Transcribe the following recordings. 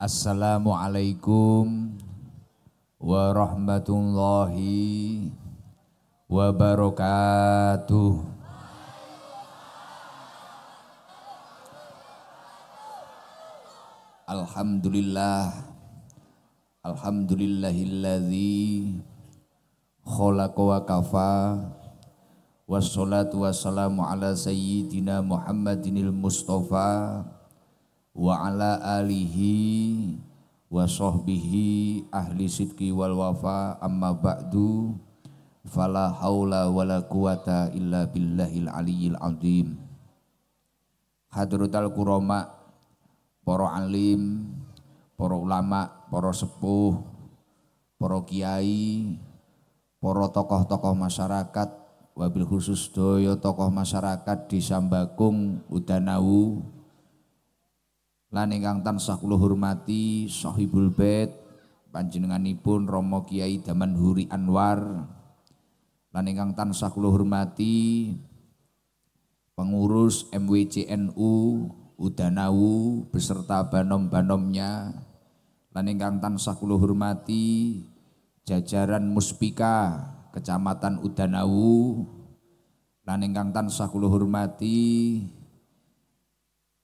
Assalamualaikum warahmatullahi wabarakatuh. Alhamdulillah Alhamdulillahilladzi khalaqa wa kafa wassalatu wassalamu ala sayyidina Muhammadinil Mustafa wa ala alihi wa sahbihi ahli sidqi wal wafa amma ba'du fala haula wala quwata illa billahil aliyil azim hadrotal kurama para alim para ulama para sepuh para kiai para tokoh-tokoh masyarakat wabil khusus doyo tokoh masyarakat di Sambakung Udanawu lan ingkang tansah kula hormati Sahibul Bait panjenenganipun Romo Kiai Daman Huri Anwar lan ingkang tansah kula hormati pengurus MWCNU Udanawu beserta banom-banomnya lan ingkang tansah kula hormati jajaran Muspika Kecamatan Udanawu lan ingkang tansah kula hormati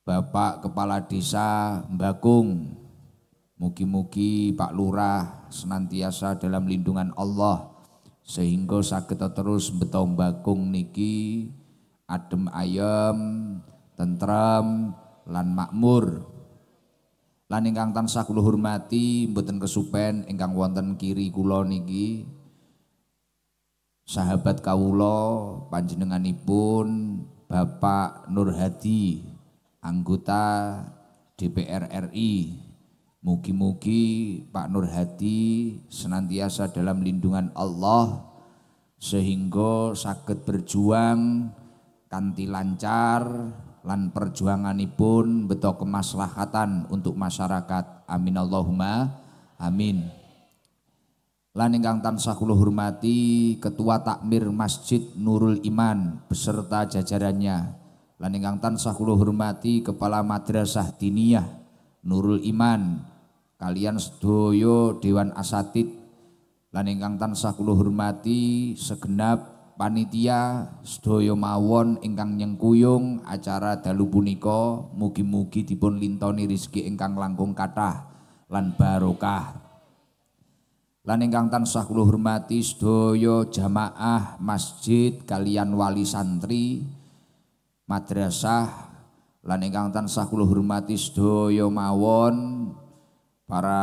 Bapak Kepala Desa Mbakung, mugi-mugi Pak Lurah senantiasa dalam lindungan Allah sehingga sakit terus betong bakung niki adem ayem, tentram, lan makmur. Lan ingkang tansah kula hormati mboten kesupen ingkang wonten kiri kula niki sahabat kawula panjenenganipun Bapak Nur Hadi anggota DPR RI. Mugi-mugi Pak Nur Hadi senantiasa dalam lindungan Allah sehingga sakit berjuang kanti lancar lan perjuanganipun betul kemaslahatan untuk masyarakat. Amin Allahumma amin. Lan ingkang tansah kula hormati Ketua Takmir Masjid Nurul Iman beserta jajarannya lan ingkang tansah kula hormati kepala madrasah diniyah Nurul Iman kalian sedoyo dewan asatid lan ingkang tansah kula hormati segenap panitia sedoyo mawon ingkang nyengkuyung acara dalu punika mugi-mugi dipun lintoni rezeki ingkang langkung kathah lan barokah lan ingkang tansah kula hormati sedoyo jamaah masjid kalian wali santri madrasah lan ingkang tansah kula hormati sedaya mawon para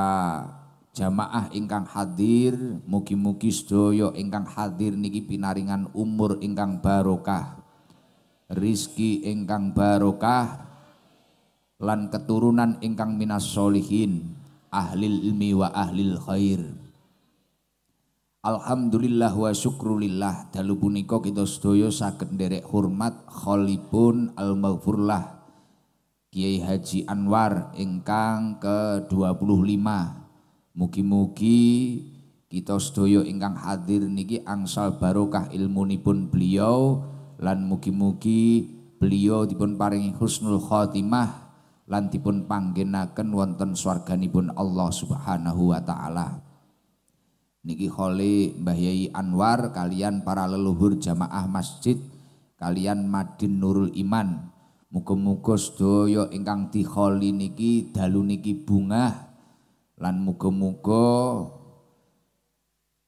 jamaah ingkang hadir mugi-mugi sedaya ingkang hadir niki pinaringan umur ingkang barokah rizki ingkang barokah lan keturunan ingkang minas solihin ahli ilmi wa ahli khair Alhamdulillah wa syukrulillah dalu punika kita sedaya saged nderek hormat khalibun al-maghfurlah Kiai Haji Anwar ingkang ke-25. Mugi-mugi kita sedaya ingkang hadir niki angsal barokah ilmunipun beliau lan mugi-mugi beliau dipun paringi husnul khotimah lan dipun panggenaken wonten swarganipun Allah Subhanahu wa taala niki kholi Mbah Yai Anwar kalian para leluhur jamaah masjid kalian Madin Nurul Iman muga-muga sedaya ingkang dikholi niki dalu niki bungah lan muga-muga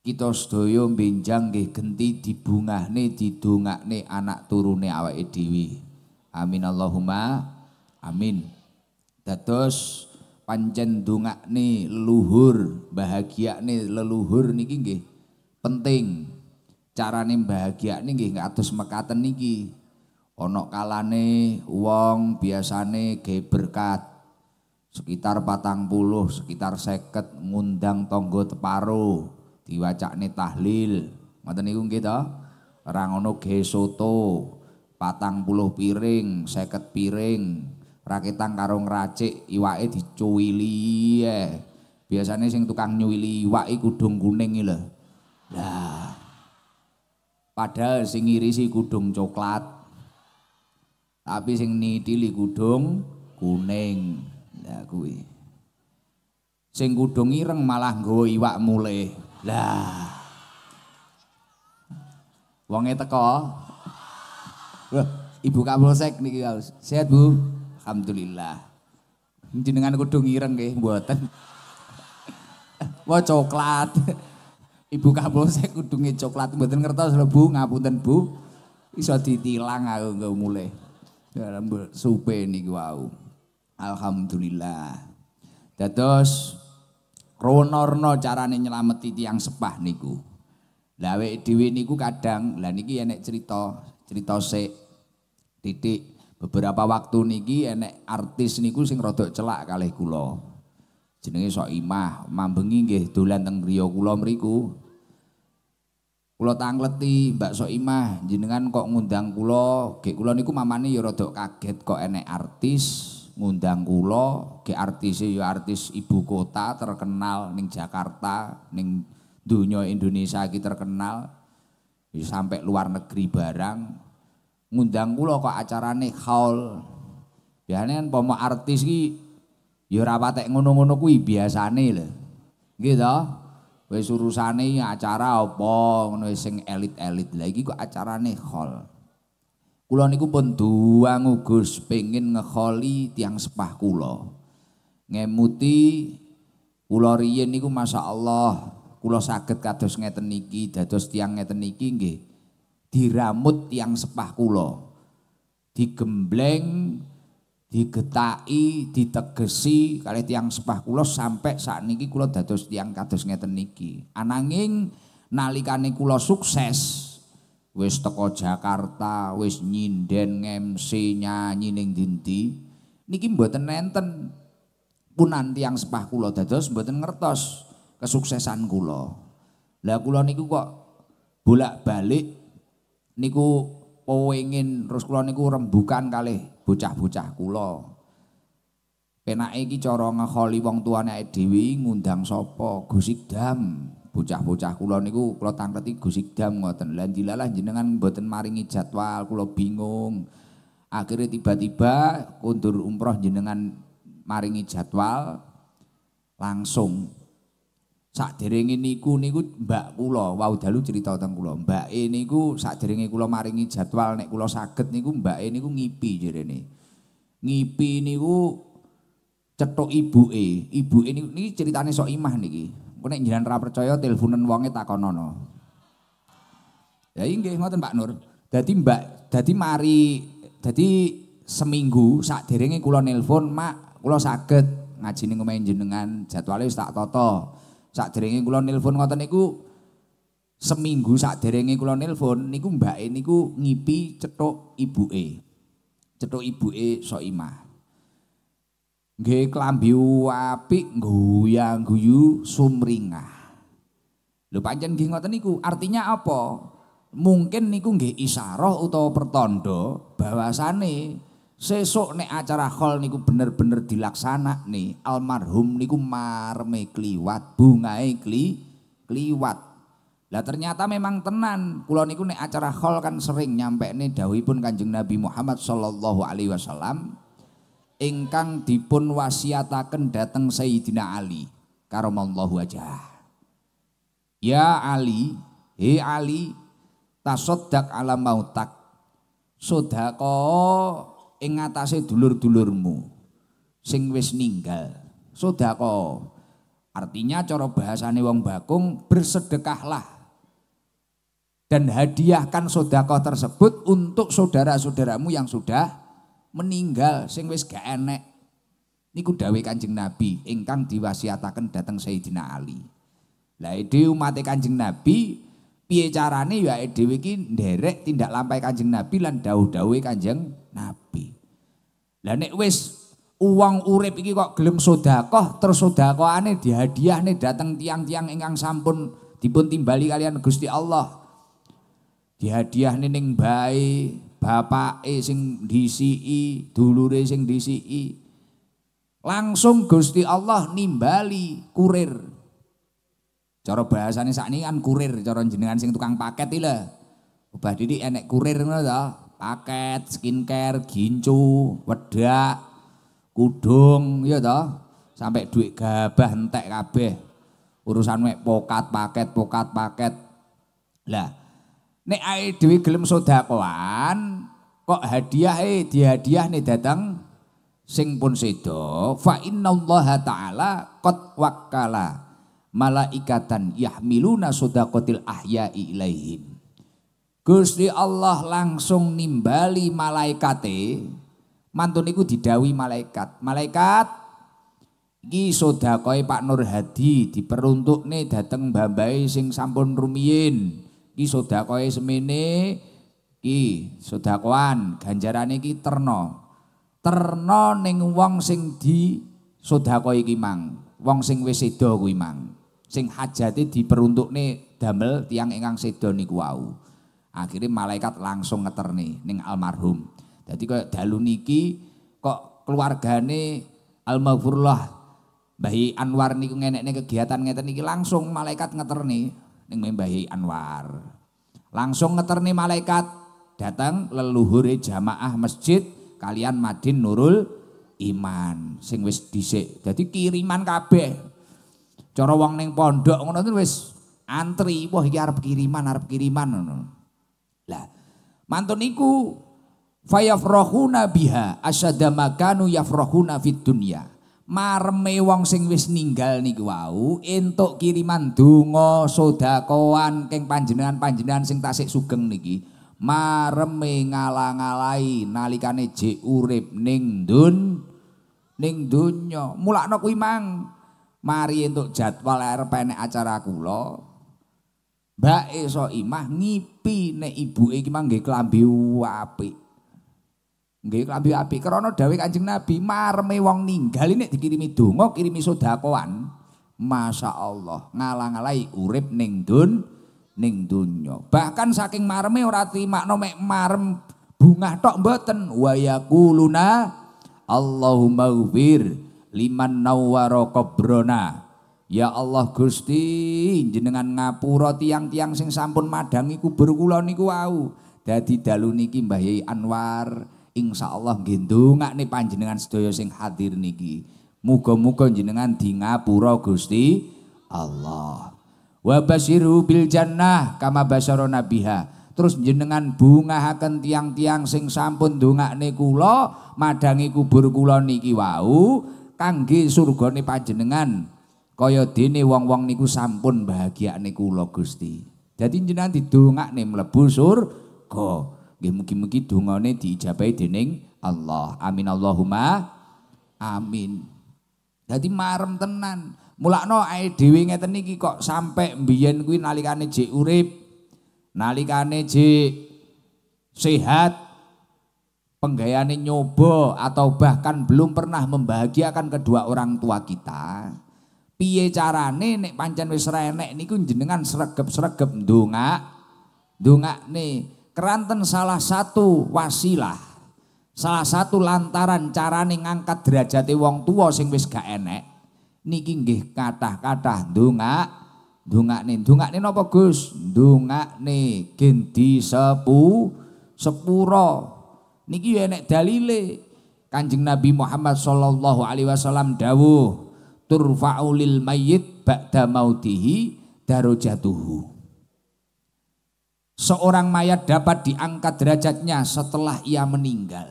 kita sedaya benjang nggih genti dibungahne didongakne anak turune awake dhewe amin Allahumma amin dados pancen leluhur, bahagia nih leluhur nih nggih penting cara nih bahagia nih gini nggih ngatus mekaten niki onok kalane uang biasane gay berkat sekitar patang puluh sekitar seket ngundang tonggo teparo nih tahlil ngoten niku nggih to ora gay soto patang puluh piring seket piring Rakitan karo ngracik iwake dicuwili. Eh. biasanya sing tukang nyuwili iwak kudung kuning lho. Lah. Padahal sing ngirisi kudung coklat. Tapi sing nitili kudung kuning. Lah kuwi. Sing kudung ireng malah nggawa iwak mulai. Lah. Wonge teko. Loh, Ibu Kapolsek niki, Sehat, Bu? Alhamdulillah. Jenengan kudu ngireng nggih mboten. Wah coklat. Ibu Kapolsek kudunge coklat mboten ngertos lho Bu, ngapunten Bu. Iso ditilang aku nggo mulai. Ya, Dalam supe niku wau. Alhamdulillah. Dados ronorno carane nyelameti tiang sepah niku. Lah dhewe niku kadang, lah niki enek cerita, cerita sik titik Beberapa waktu niki enek artis niku sing rodok celak kalih kula. Jenenge imah mambengi nggih dolan teng griya kula mriku. Kula tangleti Mbak imah, jenengan kok ngundang kula, nggih kula niku mamane ya rodok kaget kok enek artis ngundang kula, nggih artis ya artis ibu kota terkenal ning Jakarta, ning dunia Indonesia iki terkenal. Ya Sampai luar negeri barang, ngundang kula kok acarane haul. Biasane kan pomo artis ki ya ora patek ngono-ngono kuwi biasane lho. Nggih to? Wis urusane acara apa ngono sing elit-elit. Lah iki kok acarane haul. Kula niku pun duang Gus pengin ngeholi tiang sepah kula. Ngemuti kula riyin niku masyaallah kula saged kados ngeten niki dados tiang ngeten niki nggih diramut tiang sepah kulo, Digembleng, digetai, ditegesi kali tiang sepah kulo sampai saat niki kulo dados tiang kados ngeten niki. Ananging nalikane kulo sukses wis teko Jakarta, wis nyinden MC nyanyi ning dindi. Niki mboten nenten punan tiang sepah kulo dados mboten ngertos kesuksesan kulo, Lah kulo niku kok bolak-balik niku pengin terus kula niku rembukan kali bocah-bocah kula. Penake iki cara ngekholi wong tuane dhewe ngundang sapa? gusik dam Bocah-bocah kula niku kula tangkleti gusik dam ngoten. Lan dilalah jenengan mboten maringi jadwal, kula bingung. Akhirnya tiba-tiba kundur umroh jenengan maringi jadwal langsung Saderenge niku niku mbak kula wau dalu cerita teng kula. Mbake niku saderenge kula maringi jadwal nek kula saged niku mbake niku ngipi jerene. Ngipi niku cetok ibuke. Ibuke niku niki ceritane sok imah niki. Engko nek jenengan ra percaya teleponen wonge takonono. Ya nggih ngoten Pak Nur. Dadi mbak dadi mari dadi seminggu saderenge kula nelpon, "Mak, kula saged ngajine ngomah jenengan, jadwale wis tak tata." Sakderenge kulo nelpon ngoten niku seminggu sakderenge kulo nelpon niku ini niku ngipi cetok e Cetok so ima Nggih klambi wapi goyang guyu sumringah. Lho pancen nggih ngoten niku, artinya apa? Mungkin niku nggih isaroh atau pertondo bahwasane Sesok nek acara hall niku bener-bener dilaksana nih. Almarhum niku marme kliwat, bungae kli kliwat. Lah ternyata memang tenan. Kula niku nek acara hall kan sering nyampe nih dawuhipun Kanjeng Nabi Muhammad sallallahu alaihi wasallam ingkang dipun wasiataken dateng Sayyidina Ali karomallahu aja. Ya Ali, he Ali, tasodak ala mautak. Sodako ing atase dulur-dulurmu sing wis ninggal. Sodako. Artinya cara bahasane wong Bakung bersedekahlah dan hadiahkan sodako tersebut untuk saudara-saudaramu yang sudah meninggal sing wis gak enek. Niku dawe Kanjeng Nabi ingkang diwasiataken dateng Sayyidina Ali. Lah ide umat Kanjeng Nabi piye carane ya dhewe iki nderek tindak lampai Kanjeng Nabi lan dawuh-dawuhe Kanjeng Nabi. Lah nek wis uang urip iki kok gelem sedekah terus sedekahane dihadiahne datang tiang-tiang ingkang sampun dipun timbali kalian Gusti Allah. Dihadiahne ning bae, bapake sing disiki, dulure sing disiki. Langsung Gusti Allah nimbali kurir. Cara bahasane sakniki kan kurir, cara jenengan sing tukang paket iki lho. Ubah didik enek kurir ngono paket skincare, gincu, wedak, kudung, ya toh. Sampai duit gabah entek kabeh. Urusan mek pokat paket, pokat paket. Lah, nek ae dhewe gelem sedakoan, kok hadiah eh dihadiah nih datang sing pun sedo fa innallaha taala qad wakkala malaikatan yahmiluna sodakotil ahya ilaihim Gusti Allah langsung nimbali malaikate mantun iku didawi malaikat. Malaikat iki sedekahe Pak Nur Hadi diperuntukne dateng mbambahe sing sampun rumiyin. Iki sedekahe semene iki sedakoan ganjarane iki terno. Terno ning wong sing di sedekah iki mang. Wong sing wis sedo kuwi mang. Sing hajate diperuntukne damel tiang ingkang sedo niku wau. Akhirnya malaikat langsung ngeterni ning almarhum. Jadi kok dalu niki kok keluargane almarhumullah bayi Anwar niku nih kegiatan ngeten niki langsung malaikat ngeterni ning bayi Anwar. Langsung ngeterni malaikat datang leluhuri jamaah masjid kalian Madin Nurul Iman sing wis dhisik. Jadi kiriman kabeh. Cara wong ning pondok ngono wis antri, wah iki arep kiriman, arep kiriman ngono. Lah, mantun iku fayafrahuna biha asyadda makanu yafrahuna fit dunya. Marme wong sing wis ninggal niki wau entuk kiriman soda sedakoan keng panjenengan-panjenengan sing tasik sugeng niki. marme ngalang-alai nalikane jek urip ning dun ning dunyo mulak kuwi mang mari entuk jadwal arep acara kula Mbak imah ngipi nek ibuke iki mangge klambi apik. Nggih klambi apik krana dawuh Kanjeng Nabi marme wong ninggal nek dikirimi donga kirimi sedakoan. Masya Allah ngalang-alai urip ning dun ning dunya. Bahkan saking marme ora timakno mek marem bungah tok mboten wayaquluna Allahumma ghfir liman nawwara qabrona Ya Allah Gusti, jenengan ngapura tiang-tiang sing sampun madangi kubur kula niku wau. Dadi dalu niki Mbah Yai Anwar, insyaallah nggih ndongakne panjenengan sedaya sing hadir niki. Muga-muga jenengan di ngapura Gusti Allah. Wa basyiru bil jannah kama basyara nabiha. Terus jenengan bungahaken tiang-tiang sing sampun ndongakne kula madangi kubur kula niki wau kangge surgane panjenengan. Kaya dini wong-wong niku sampun niku lo Gusti. Dadi jenengan nih sur, surga. mungkin-mungkin mugi dongane diijabai dening Allah. Amin Allahumma amin. Jadi marem tenan. Mulakno ae dewingnya ngeten niki kok sampe mbiyen kuwi nalikane jik urip, nalikane jik sehat, penggayane nyoba atau bahkan belum pernah membahagiakan kedua orang tua kita piye carane nek pancen wis renek niku jenengan sregep-sregep ndongak nih. keranten salah satu wasilah salah satu lantaran carane ngangkat derajate wong tua sing wis gak enek niki nggih kathah-kathah dunga nih ndongakne napa Gus nih, gendi sepu sepuro niki enek dalile Kanjeng Nabi Muhammad Shallallahu alaihi wasallam dawuh turfa'u lil mayyit ba'da mautihi darajatuhu. Seorang mayat dapat diangkat derajatnya setelah ia meninggal.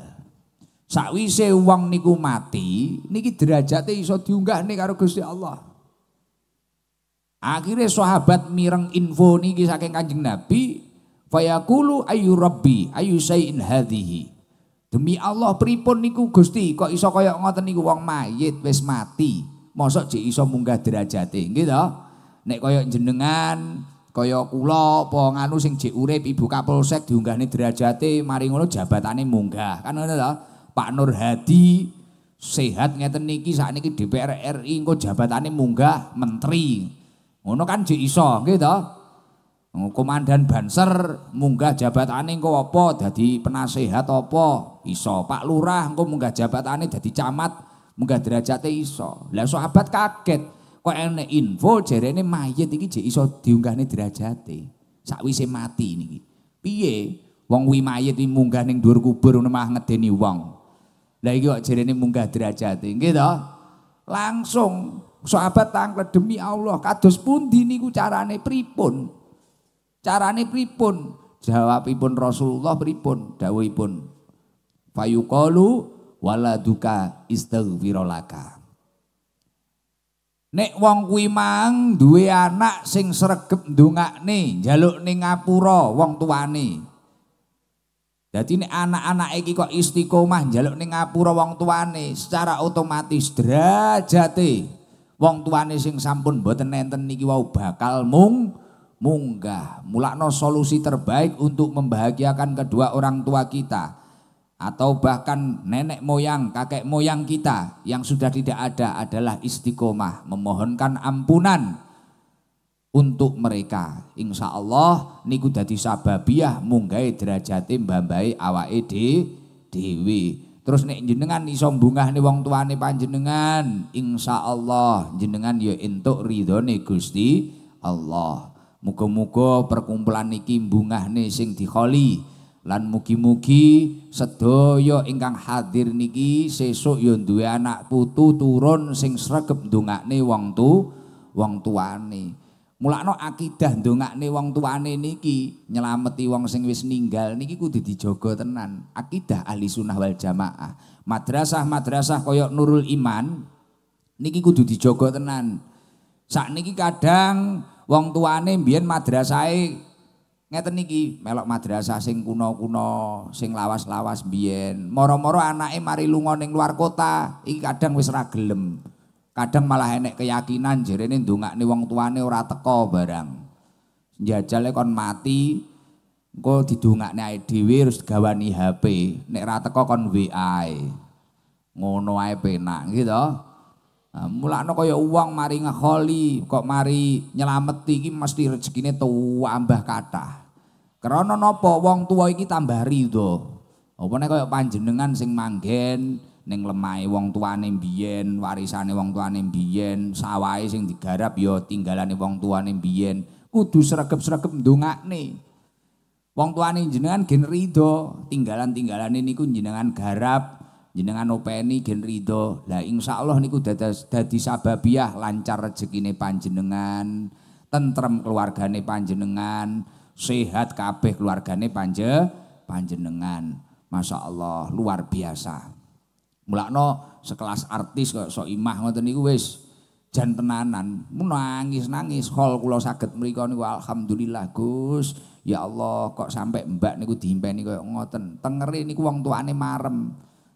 Sakwise wong niku mati, niki derajate iso diunggah nih karo Gusti Allah. Akhirnya sahabat mireng info niki saking Kanjeng Nabi, fayaqulu ayu rabbi ayu sayin hadhihi. Demi Allah pripun niku Gusti kok iso kaya ngoten niku wong mayit wis mati mosok jek iso munggah derajate nggih to nek kaya jenengan kaya kula apa nganu sing jek urip ibu kapolsek diunggahne derajate mari ngono jabatane munggah kan ngono to Pak Nur Hadi sehat ngeten niki sakniki DPR RI engko jabatane munggah menteri ngono kan jek iso nggih to Komandan Banser munggah jabatane engko apa dadi penasehat apa iso Pak Lurah engko munggah jabatane dadi camat Munggah derajate iso. Lah sahabat kaget. Kok enek info jarene mayit iki jek iso diunggahne derajate. Sakwise mati niki. Piye? Wong wi mayit iki munggah ning dhuwur kubur ngono mah ngedeni wong. Lah iki kok jarene munggah derajate. Nggih to? Langsung sahabat tanglet demi Allah kados pundi niku carane pripun? Carane pripun? Jawabipun Rasulullah pripun? Dawuhipun. Fayuqalu Wala duka istaghfirolaka. Nek wong kuwi mang duwe anak sing sregep ndongakne, njaluk ning ngapura wong tuane. Dadi nek anak anak iki kok istiqomah njaluk ning ngapura wong tuane, secara otomatis derajate wong tuane sing sampun mboten nenten niki wau bakal mung munggah. Mulakno solusi terbaik untuk membahagiakan kedua orang tua kita atau bahkan nenek moyang, kakek moyang kita yang sudah tidak ada adalah istiqomah memohonkan ampunan untuk mereka. Insya Allah niku dadi sababiah munggai derajati mbambai awa edi dewi. Terus nek jenengan iso bungah nih wong tua tuane panjenengan, insya Allah jenengan ya entuk nih Gusti Allah. Muga-muga perkumpulan niki bungah nih sing dikholi Lan mugi-mugi sedaya ingkang hadir niki sesuk ya duwe anak putu turun sing sregep ndongakne wong tu wong tuane. Mulakno akidah ndongakne wong tuane niki nyelameti wong sing wis ninggal niki kudu dijogo tenan. Akidah ahli sunnah wal jamaah. Madrasah-madrasah koyok Nurul Iman niki kudu dijogo tenan. niki kadang wong tuane biyen madrasahe Ngeten niki melok madrasah sing kuno kuno sing lawas-lawas biyen. Moro-moro anake mari lunga ning luar kota, iki kadang wis ra gelem. Kadang malah enek keyakinan jerene ndongakne wong tuane ora teko barang. jajale kon mati, engko didongakne ae dhewe terus gawani HP. Nek ra teko kon WA. E. Ngono ae penak, gitu. mulakno kaya uang mari ngeholi kok mari nyelameti iki mesti rezekine tuwa ambah kathah. Karena nopo wong tua iki tambah rido. Gitu. Apa nek kaya panjenengan sing manggen neng lemai wong tua tuane biyen, warisan wong tuane biyen, sawais sing digarap ya tinggalane wong tua tuane biyen, kudu sregep-sregep nih, Wong tua tuane jenengan gen rido, tinggalan ini ku jenengan garap, jenengan openi gen rido. Lah Allah niku dadi sababiah lancar rezekine panjenengan, tentrem keluargane panjenengan sehat kabeh keluargane panje panjenengan. Masya Allah luar biasa. Mulakno sekelas artis kok imah ngoten niku wis jan tenanan nangis nangis hol kula saged mriku niku alhamdulillah Gus. Ya Allah kok sampai mbak niku diimpeni koyo ngoten. Tengeri niku wong tuane marem.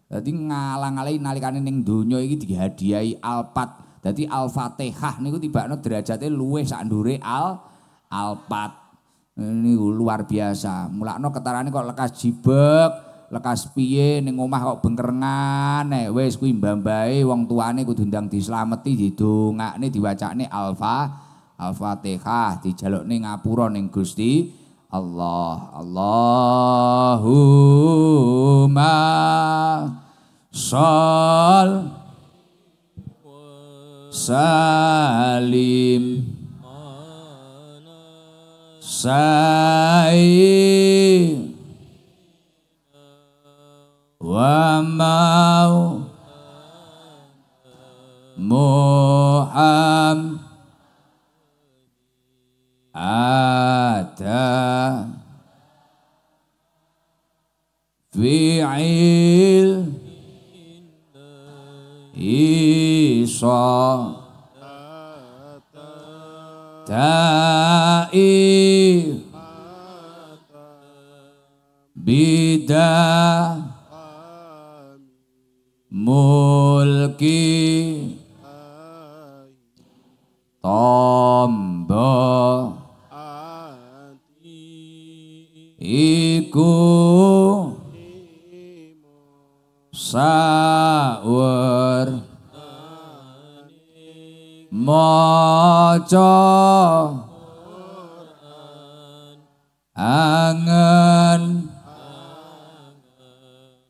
Dadi ngalang-alangi nalikane ning donya iki dihadiahi Alpat. Dadi Al-Fatihah niku tibakno derajate luwih sak ndure Al Alpat. Ini luar biasa. Mulakno ketarane kok lekas jibek, lekas piye ning omah kok bengkerengan nek eh, wis kuwi mbambae wong tuane kudu ndang dislameti didongakne diwacakne alfa Al-Fatihah dijalukne ngapura ning Gusti Allah. Allahumma shol salim sa'i wa mau muham ada fi'il isa dai bidah mulki tombo iku sawur maca Quran angen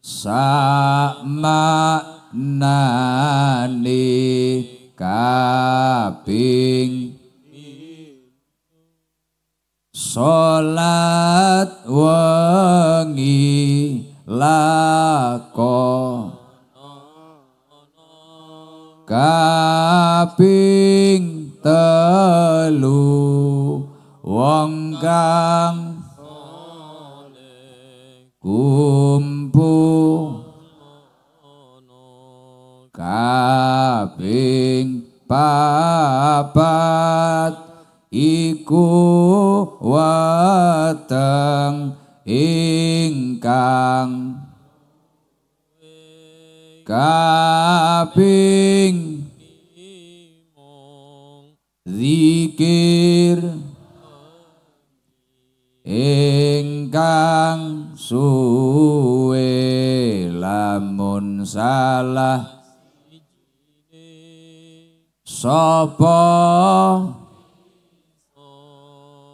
samanani kaping salat wengi lakon kaping telu wong kang kumpul kaping papat iku wateng ingkang kaping kang suwe lamun salah sapa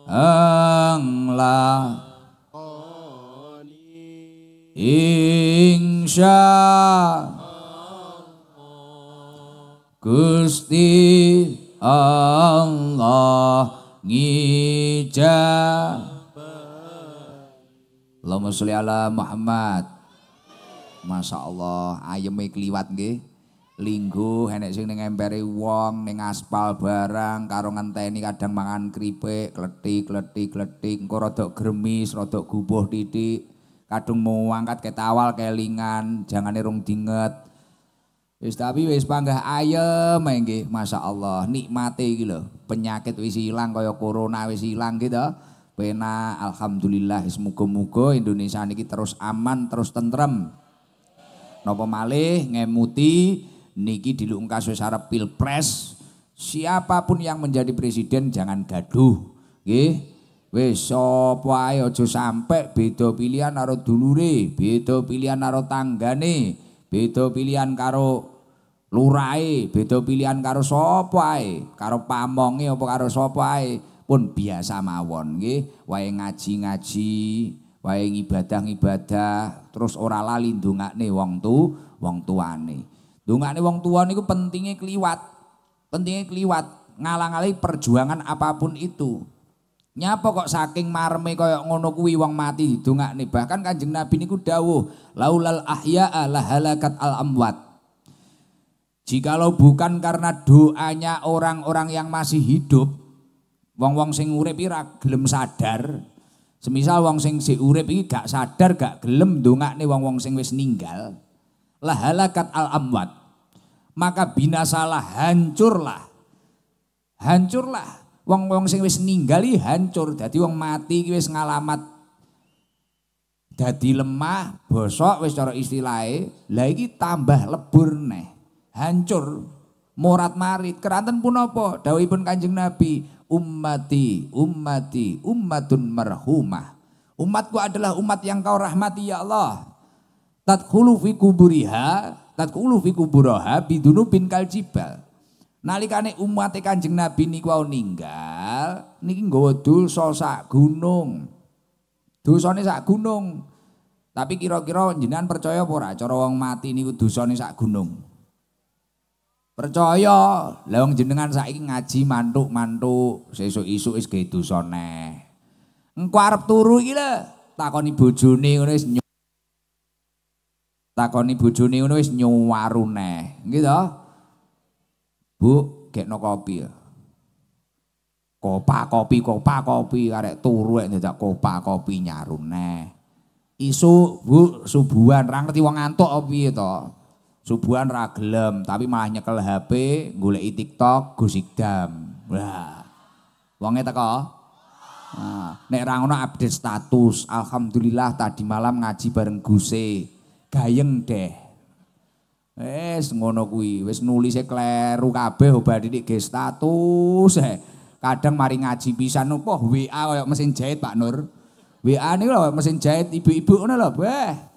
ang la insya Gusti Allah ngijak Allahumma sholli ala Muhammad. Masya Allah, ayam kliwat nggih. linggu enek sing ning empere wong, ning aspal barang, karo ngenteni kadang mangan kripik, kletik, kletik, kletik, engko rada gremis, rada gubuh titik. Kadung mau angkat ketawal kelingan, jangan rung dinget. Wis tapi wis panggah ayam nggih, masya Allah nikmati lho. Penyakit wis ilang kaya corona wis ilang gitu. Pena alhamdulillah semoga-moga Indonesia niki terus aman, terus tentrem. nopo malih ngemuti niki dilungkas wis pilpres. Siapapun yang menjadi presiden jangan gaduh. Nggih. Wis sapa ojo aja sampe beda pilihan karo dulure, beda pilihan karo tanggane, beda pilihan karo lurai, beda pilihan karo sapa ae, karo pamonge apa karo sapa pun biasa mawon nggih wae ngaji-ngaji wae ibadah-ibadah terus ora lali ndongakne wong tu wong tuane ndongakne wong tua niku pentingnya keliwat pentingnya keliwat ngalang alangi perjuangan apapun itu Nyapa kok saking marme kaya ngono kuwi wong mati nih, Bahkan Kanjeng Nabi niku dawuh, laulal ahya'a lahalakat al amwat. Jikalau bukan karena doanya orang-orang yang masih hidup, Wong-wong sing urip iki ra gelem sadar. Semisal wong sing si urip iki gak sadar, gak gelem ndongakne wong-wong sing wis ninggal. Lahalakat al-amwat. Maka binasalah, hancurlah. Hancurlah. Wong-wong sing wis ninggal hancur. Dadi wong mati iki wis ngalamat dadi lemah, bosok wis cara istilahe, lah iki tambah lebur neh, hancur, morat marit. Keranten pun apa? Dawuhipun Kanjeng Nabi, ummati ummati ummatun marhumah umatku adalah umat yang kau rahmati ya Allah tadkhulu fi kuburiha tadkhulu fi kuburaha bidunubin kaljibal nalikane umat Kanjeng Nabi niku wau ninggal niki nggawa dosa sak gunung dosane sak gunung tapi kira-kira jenengan percaya apa ora cara wong mati niku dosane sak gunung Percaya, lewong jenengan saiki ngaji mantuk-mantuk, sesuk isu is gitu sone, neh. turu gila takon takoni bojone ngono wis takoni bojone ngono wis nyuwarune gitu Nggih to? Bu, kopi ya. Kopa kopi, kopa kopi karek turu yang tidak kopa kopi nyarune isu Bu, subuhan rangerti wong ngantuk opi piye to. Subuhan raglem tapi malah nyekel HP, goleki TikTok, dam Wah. wongnya teko? Nah, nek update status, alhamdulillah tadi malam ngaji bareng Guse. Gayeng deh. Wes ngono kui, wes nulisnya kleru kabeh obat didik ke status. Eh. Kadang mari ngaji bisa nopo, WA mesin jahit Pak Nur. WA nih loh mesin jahit ibu-ibu ngono loh, beh.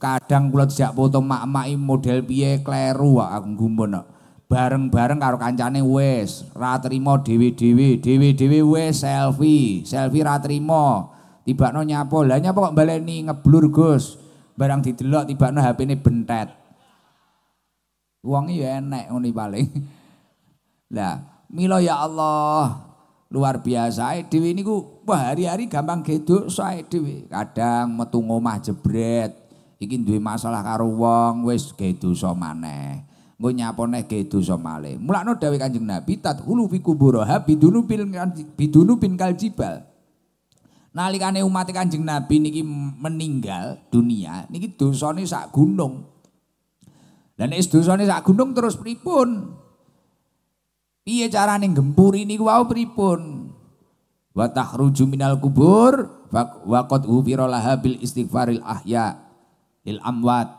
Kadang kula tidak foto mak mak model piye kleru wak aku gumun Bareng-bareng karo kancane wes ra trimo dewi-dewi dewi dhewe wes selfie, selfie ra trimo. no nyapo, lah nyapo kok baleni ngeblur Gus. Barang didelok tiba no hp ini bentet. uangnya ya enek ngene paling. Lah, milo ya Allah, luar biasa dhewe ku wah hari-hari gampang geduk saya dewi kadang metu ngomah jebret iki duwe masalah karo wong wis ge dosa maneh engko nyapone ge dosa malih mulakno dawuh kanjeng nabi hulu fi kuburaha bidunubil kan, bidunubin kaljibal nalikane umat kanjeng nabi niki meninggal dunia niki dosane sak gunung Dan istusoni dosane sak gunung terus pripun piye carane gempuri niku wau pripun wa takhruju minal kubur wa qad ghufira laha bil istighfaril ahya lil amwat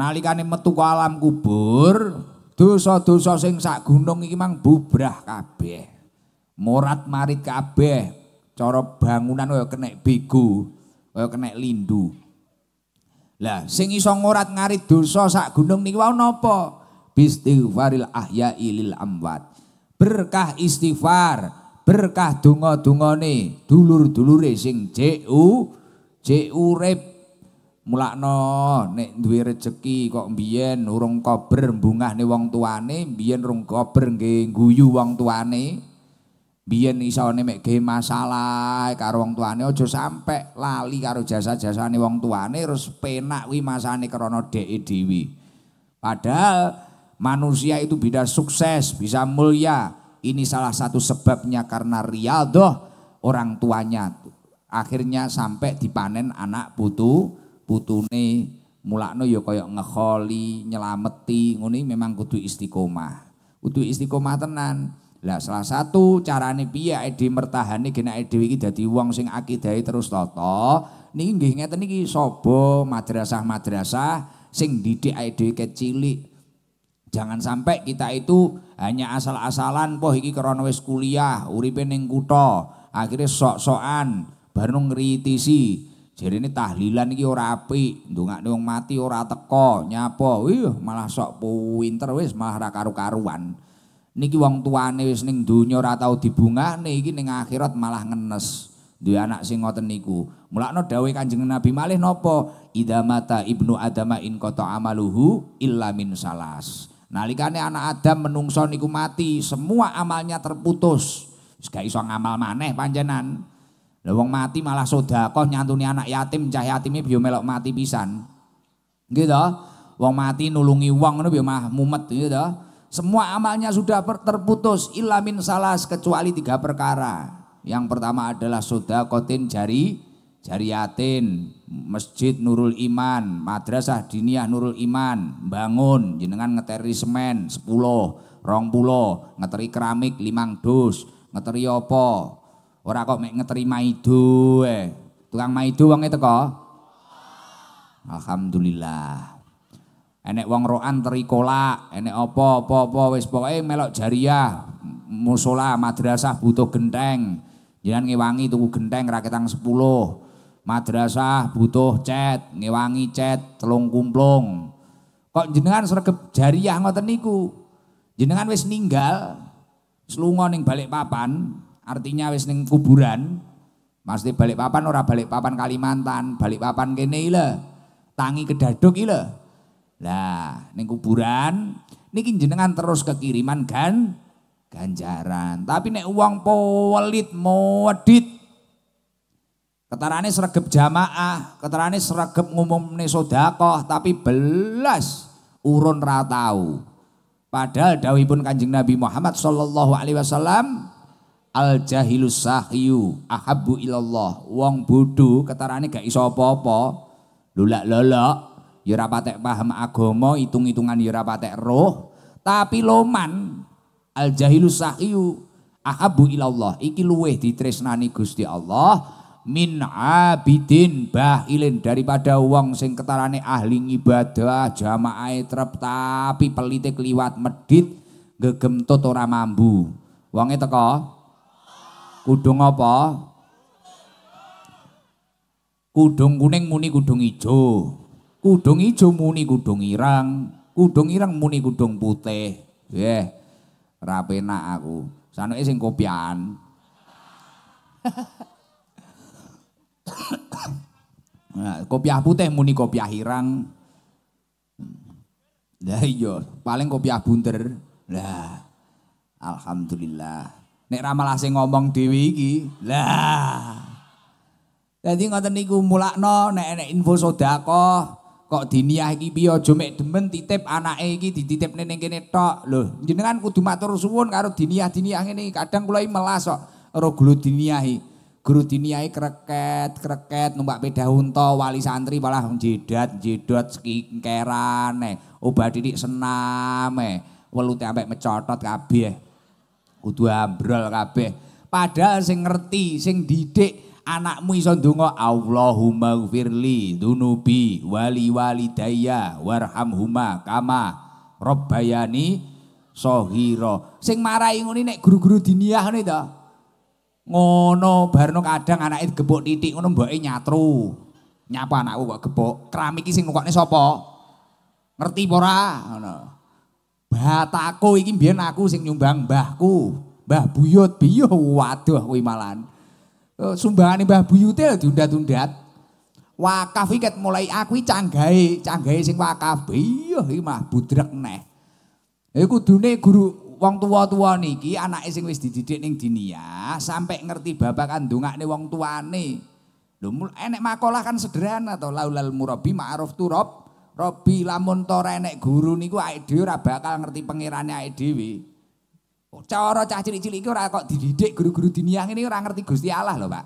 nalikane metu ke alam kubur dosa-dosa sing sak gunung iki mang bubrah kabeh morat marit kabeh cara bangunan kaya kena bego kaya kena lindu lah sing iso ngorat ngarit dosa sak gunung niki wau napa bistighfaril ahya lil amwat berkah istighfar berkah dungo dungane dulur-dulure sing jek ju rep mulakno nek duwe rezeki kok mbiyen urung kober nih wong tuane mbiyen urung kober nggih guyu wong tuane biyen isone mek ge masalah karo wong tuane aja sampe lali karo jasa-jasane jasa wong tuane terus penak kuwi masane krana dheke dhewe padahal manusia itu bisa sukses bisa mulia ini salah satu sebabnya karena riyadhah orang tuanya akhirnya sampai dipanen anak butuh putune mulakno ya kaya ngekholi, nyelameti ngene memang kudu istiqomah. Kudu istiqomah tenan. Lah salah satu carane piye di mertahane genake dhewe iki dadi wong sing akidah terus tata. Niki nggih ngeten iki sobo madrasah-madrasah sing didik ae dhewe kecilik. Jangan sampai kita itu hanya asal-asalan, poh iki krana kuliah, uripe ning kutha, akhirnya sok-sokan, bareng ngritisi, jadi ini tahlilan iki ora api, ndongakne dong mati ora teko, nyapo, wih malah sok pinter wis malah ra karu-karuan. Niki wong tuane wis ning donya ora tau dibungahne, niki ning akhirat malah ngenes. Duwe anak sing ngoten niku. Mulakno dawuh Kanjeng Nabi malih nopo Idza mata ibnu adama in qata amaluhu illa min salas. Nalikane anak Adam menungso niku mati, semua amalnya terputus. Wis gak iso ngamal maneh panjenan. Lah mati malah soda, kok nyantuni anak yatim, cah yatime biyo melok mati pisan. Nggih gitu. Wong mati nulungi wong ngono biyo mah mumet gitu. Semua amalnya sudah terputus ilamin salah kecuali tiga perkara. Yang pertama adalah soda, sodakotin jari jari yatim, masjid Nurul Iman, madrasah diniyah Nurul Iman, bangun jenengan ngeteri semen sepuluh, rong pulo, ngeteri keramik limang dus, ngeteri opo, Ora kok mek ngeteri maido eh. Tukang maido itu kok? Alhamdulillah. Enek wong teri kolak, enek opo opo wes wis pokoke melok jariah, musola, madrasah butuh genteng. Jangan ngewangi tuku genteng raketang sepuluh, Madrasah butuh cat, ngewangi cat, telung kumplung. Kok jenengan sregep jariah ngoten niku? Jenengan wes ninggal, selungon yang balik papan, artinya wis ning kuburan mesti balik papan ora balik papan Kalimantan balik papan kene ile tangi kedaduk ile lah ning kuburan niki jenengan terus kekiriman kan ganjaran tapi nek uang polit modit Keterane sregep jamaah ketarane sregep ngumumne sodakoh tapi belas urun ratau padahal dawuhipun kanjeng Nabi Muhammad sallallahu alaihi wasallam al jahilu sahyu ahabu ilallah wong budu ketarane gak iso apa-apa lulak lolok ya ora patek paham agama hitung-hitungan ya patek roh tapi loman al jahilu sahyu ahabu ilallah iki luweh ditresnani Gusti Allah min abidin bahilin daripada wong sing ketarane ahli ibadah jamaah trep tapi pelite liwat medit gegem totora mambu wonge teko Kudung apa? Kudung kuning muni kudung ijo. Kudung ijo muni kudung irang. Kudung irang muni kudung putih. Nggih. rapi nak aku. Sana sing kopian. Nah, kopiah putih muni kopiah irang. Lah iya, paling kopiah bunter. Lah. Alhamdulillah. Nek ra malah sing ngomong dhewe iki. Lah. Dadi ngoten niku mulakno nek enek info sedekah kok diniah iki piye aja mek demen titip anake iki dititipne ning kene tok. Lho, jenengan kudu matur suwun karo diniah-diniah ngene kadang kula melas kok ro gulu diniahi. Guru diniahi kreket, kreket numpak peda unta wali santri malah jedat, jedot skingkeran, eh. obat didik senam, eh. welute ambek mecotot kabeh kudu ambrol kabeh. Padahal sing ngerti, sing didik anakmu iso ndonga Allahumma gfirli dunubi wali walidayya warhamhuma kama rabbayani sohiro sing marai ngene nek guru-guru diniyah ngene to ngono barno kadang anake gebok titik ngono mboke nyatru nyapa anakku kok gebok keramik sing ngokne sapa ngerti ora ngono Batako iki biar aku sing nyumbang mbahku. Mbah Buyut biyo waduh kuwi malan. Eh, sumbangan Mbah Buyute tunda tunda Wakaf mulai aku canggai canggai sing wakaf biyo iki mah budrek neh. Iku eh, dunia guru wong tua tua niki anak sing wis dididik ning diniyah sampai ngerti bapak nih wong tua nih Lho enek makalah kan sederhana atau laulal murabi ma'ruf turab Robi lamun to renek guru niku awake dhewe ora bakal ngerti pangerane awake dhewe. Cara cilik-cilik iki ora kok dididik guru-guru dunia ngene ora ngerti Gusti Allah lho, Pak.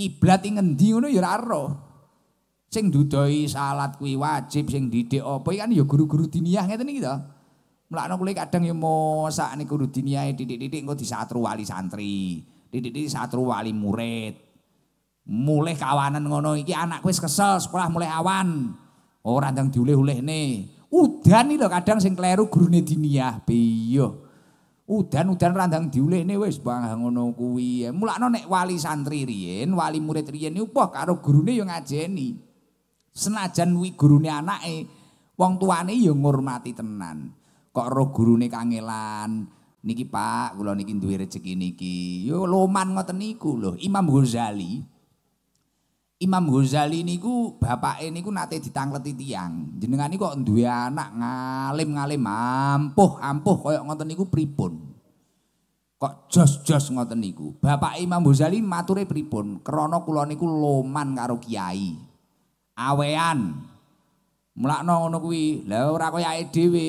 Kiblat ing ngendi ngono ya ora ero. Sing dudoi salat kuwi wajib, sing didik apa kan ya guru-guru dunia ngene iki to. Mlakno kuwi kadang ya mosak niku guru dunia dididik-didik e, engko disatru wali santri, dididik satru wali murid. Mulih kawanan ngono iki anak wis kesel sekolah mulai awan. Oh ndang diuleh nih, Udan nih lho kadang sing kleru gurune diniah piyo. Udan-udan randang ndang nih wes bang ngono kuwi. mulak nek wali santri riyen, wali murid riyen upah karo gurune yo ngajeni. Senajan kuwi gurune anake, wong tuane yang ngurmati tenan. Kok roh gurune kangelan, niki Pak, kula niki duwe rejeki niki. Yo loman ngoten niku Imam Ghazali Imam Ghazali niku ini ku nate di tiang Jenengan niku kok duwe anak ngalim-ngalim ampuh ampuh koyok ngoten niku pripun? Kok jos-jos ngoten niku. Bapak Imam Ghazali mature pripun? Krana kula niku loman karo kiai. Awean. Mulakno ngono kuwi. Lah ora koyoke dhewe.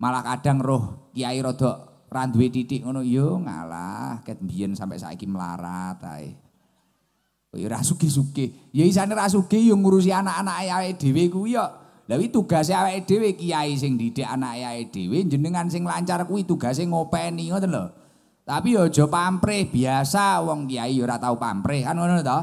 Malah kadang roh kiai rada ra titik ngono yo iya ngalah ket biyen sampe saiki melarat ae. Kaya oh, ra sugih-sugih. Ya isane ra sugih ya ngurusi anak anak awake dhewe kuwi ya. Lah kuwi tugase awake dhewe kiai sing didik anak awake dhewe jenengan sing lancar kuwi tugase ngopeni ngoten lho. Tapi yo ya aja pamrih biasa wong kiai yo ya ora tau pamrih kan ngono to.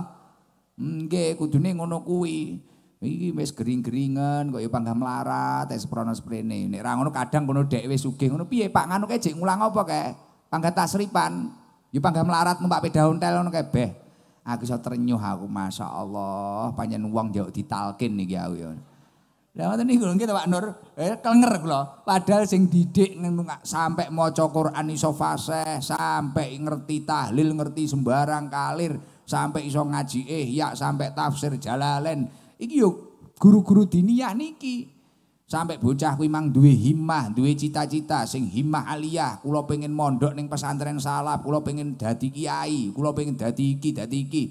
Hmm, nggih kudune ngono kuwi. Iki wis gering-geringen kok ya panggah melarat, tes prono sprene. Nek ra ngono kadang kono dhek wis sugih ngono piye Pak ngono kae jek ngulang apa kae? Panggah tasripan. Ya panggah melarat numpak peda ontel ngono beh. Aku iso ternyuh aku Masya Allah panjen uang jauh ditalkin nih aku ya. Lah ngoten niku kita Pak Nur, eh, kelenger kula. Padahal sing didik ning sampai maca Quran iso fasih, sampai ngerti tahlil, ngerti sembarang kalir, sampai iso ngaji ihya, sampai tafsir Jalalain. Iki yo guru-guru diniyah niki. Sampai bocah kuwi mang duwe himmah, duwe cita-cita sing himmah aliyah, kula pengen mondok ning pesantren salaf, kula pengen dadi kiai, kula pengen dadi iki, dadi iki.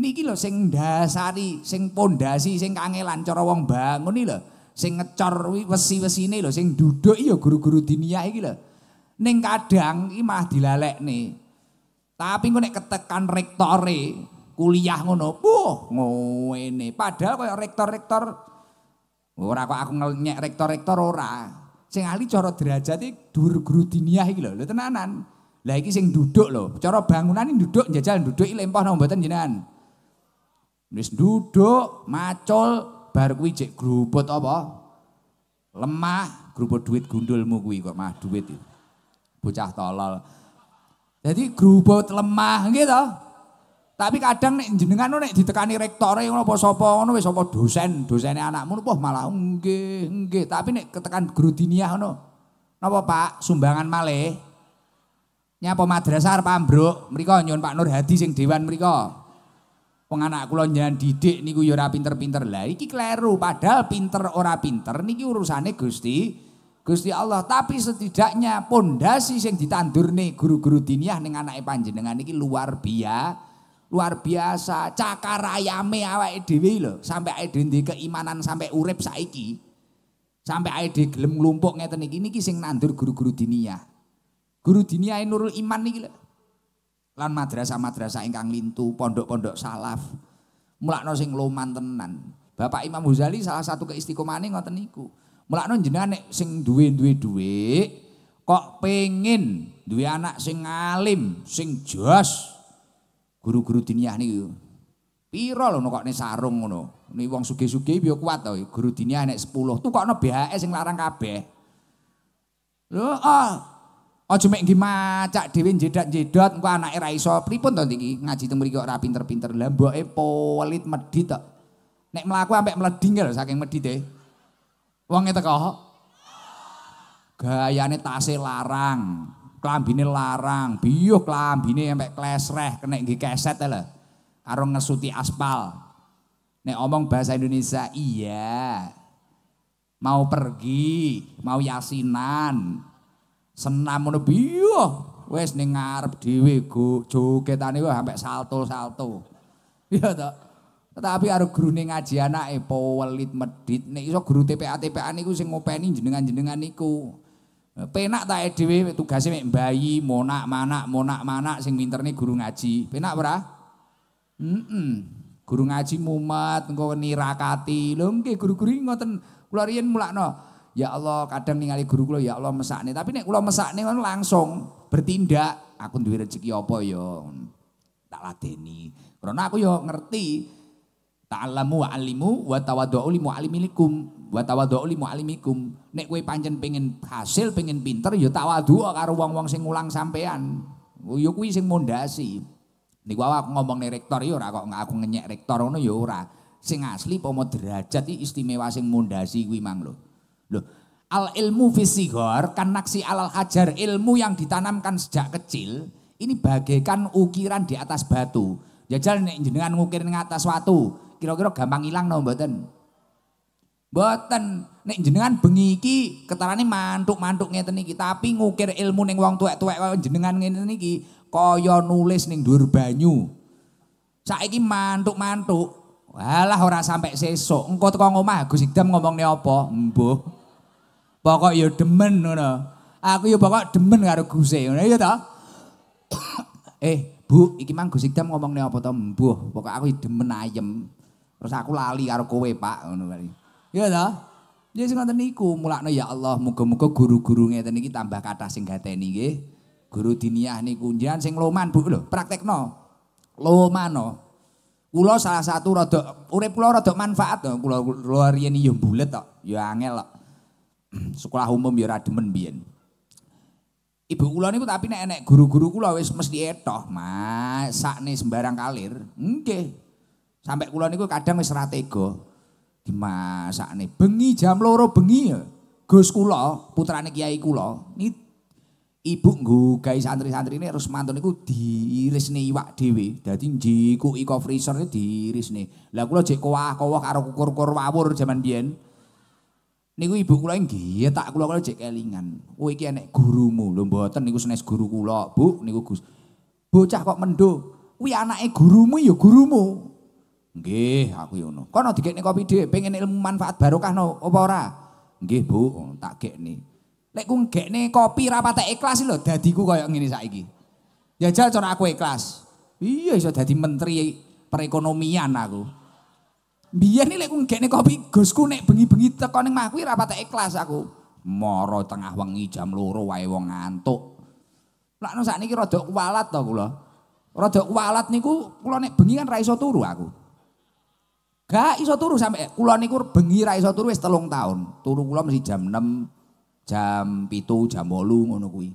Niki lho sing dasari, sing pondasi, sing kangelan cara wong bangun iki lho. Sing ngecor kuwi wesi-wesine lho, sing duduk ya guru-guru diniyah iki lho. Ning kadang iki mah dilalekne. Tapi engko nek ketekan rektore kuliah ngono, wah ngene. Padahal kaya rektor-rektor Ora kok aku ngelnyek rektor-rektor ora. Sing ahli cara derajate dhuwur guru diniyah iki lho, lho tenanan. Lah iki sing duduk lho, cara bangunan ini duduk njajal duduk iki lempah napa mboten jenengan. Wis duduk, macul, bar kuwi jek gruput apa? Lemah, grupot duit gundulmu kuwi kok mah duit itu. Bocah tolol. Jadi grupot lemah gitu. Tapi kadang nek jenengan nek ditekani rektore ngono apa sapa ngono wis apa dosen, dosene anakmu wah malah nggih, nggih. Tapi nek ketekan guru diniyah ngono. Napa Pak, sumbangan malih? Nyapa madrasah Pak Ambruk, Mriko nyuwun Pak Nur Hadi sing dewan mriko. Wong anak kula njenengan didik niku ya ora pinter-pinter. Lah iki kleru, padahal pinter ora pinter niki urusane Gusti. Gusti Allah, tapi setidaknya pondasi yang ditandur nih guru-guru diniyah dengan anake panjenengan ini luar biasa luar biasa cakar ayame awake dhewe lho sampai awake dhewe keimanan sampai urip saiki sampai awake dhewe gelem nglumpuk ngeten iki niki sing nandur guru-guru diniyah guru diniyah e Nurul Iman niki lho lan madrasah-madrasah ingkang lintu pondok-pondok salaf mulakno sing loman tenan Bapak Imam Ghazali salah satu keistiqomane ngoten niku mulakno jenengan nek sing duwe-duwe duwe kok pengin duwe anak sing alim sing jos Guru-guru nih, piro Pira nukok nih sarung ngono. Ni wong suge sugih ya kuat tau. Guru sepuluh, tuh kok nih BHS yang larang kabeh. Lo oh. Aja mek Cak macak dhewe njedat-njedot engko era iso pripun to ngaji teng mriki ora pinter-pinter. Lah mboke polit medhi tok. Nek melaku sampai mleding lho saking medhite. Wong e teko. Gayane tasih larang klambine larang, biyuh klambine sampai klesreh kena nggih keset lho. Karo ngesuti aspal. Nek omong bahasa Indonesia, iya. Mau pergi, mau yasinan. Senam ngono biyuh. wes ning ngarep dhewe go jogetane wah sampai salto-salto. Iya toh. Tetapi karo gurune ngaji anake pewelit medit nek iso guru TPA TPA niku sing ngopeni jenengan-jenengan niku. Penak tak edw tugasnya mek bayi, monak manak, monak manak sing pinterne guru ngaji. Penak ora? Heeh. Mm -mm. Guru ngaji mumet engko nirakati. Lho nggih guru-guru ngoten kula riyen mulakno. Ya Allah, kadang ningali guru kula ya Allah mesakne, tapi nek kula mesakne kan langsung bertindak, aku duwe rezeki apa ya tak ladeni. Karena aku yo ya ngerti tak wa alimu wa tawaddu'u li mu'alimilikum wa tawadhu li muallimikum Nek kowe pancen pengen hasil, pengen pinter ya tawadhu karo wong-wong sing ngulang sampean. Ya kuwi sing mondasi. Niku aku ngomong nih rektor ya ora kok aku ngenyek rektor ngono ya ora. Sing asli pomo derajat iki istimewa sing mondasi kuwi mang lho. Lho, al ilmu fisigor kan naksi alal hajar ilmu yang ditanamkan sejak kecil ini bagaikan ukiran di atas batu. Jajal nek jenengan ngukir ning atas watu, kira-kira gampang ilang no mboten? Boten nek jenengan bengi iki ketarane mantuk-mantuk ngeten iki, tapi ngukir ilmu ning wong tuwek-tuwek kaya jenengan ngene niki kaya nulis ning dhuwur banyu. Saiki mantuk-mantuk. Walah ora sampe sesuk. Engko teko omah Gus Idam ngomongne apa? Mbuh. Pokok ya demen ngono. Aku ya pokok demen karo Gus e, ngono ya ta? eh, Bu, iki mang Gus Idam ngomongne apa to? Mbuh, pokok aku ya demen ayem. Terus aku lali karo kowe, Pak, ngono kali. Ya ta? Ya sing ngoten niku mulakno ya Allah muga-muga guru-guru ngeten iki tambah kata sing gateni nggih. Guru diniyah niku njenengan sing loman Bu lho, praktekno. Lomano. Kula salah satu rada urip kula rada manfaat to. Kula kula riyen yo iya bulet tok, yo ya angel tok. Sekolah umum biar ya ora demen biyen. Ibu kula niku tapi nek enek guru-guru kula wis mesti etoh, Mas. Sakne sembarang kalir. Nggih. Sampai kula niku kadang wis ra nih, Bengi jam loro bengi ya. Gus kulo putrane Kiai kulo ini ibu guys santri-santri ini harus mantun itu nih iwak dewi Jadi njikuki iko freezer iki nih Lah kula jek kowah-kowah karo kukur-kukur wawur jaman biyen. Niku ibu kula nggih tak kulo kula jek kelingan. woi oh, iki enek gurumu. Lho mboten niku senes guru lo Bu, niku Gus. Bocah kok mendo. woi anaknya gurumu ya gurumu. Nggih, aku yo ya ngono. Kono digekne kopi dhewe, pengen ilmu manfaat barokah no apa ora? Nggih, Bu, tak gekne. Lek ku gekne kopi ra patek ikhlas lho dadiku koyo ngene saiki. Ya jal cara aku ikhlas. Iya iso dadi menteri perekonomian aku. Biar nih lekung kene kopi Gosku nek bengi-bengi teko ning mah kuwi ra patek ikhlas aku. Moro tengah wengi jam loro wae wong ngantuk. Lakno sakniki rada kuwalat to kula. Rada kuwalat niku kula nek bengi kan ra iso turu aku. Gak iso turu sampe eh, kula niku bengi ra iso turu wis telung tahun. Turu kula mesti jam 6, jam 7, jam 8 ngono kuwi.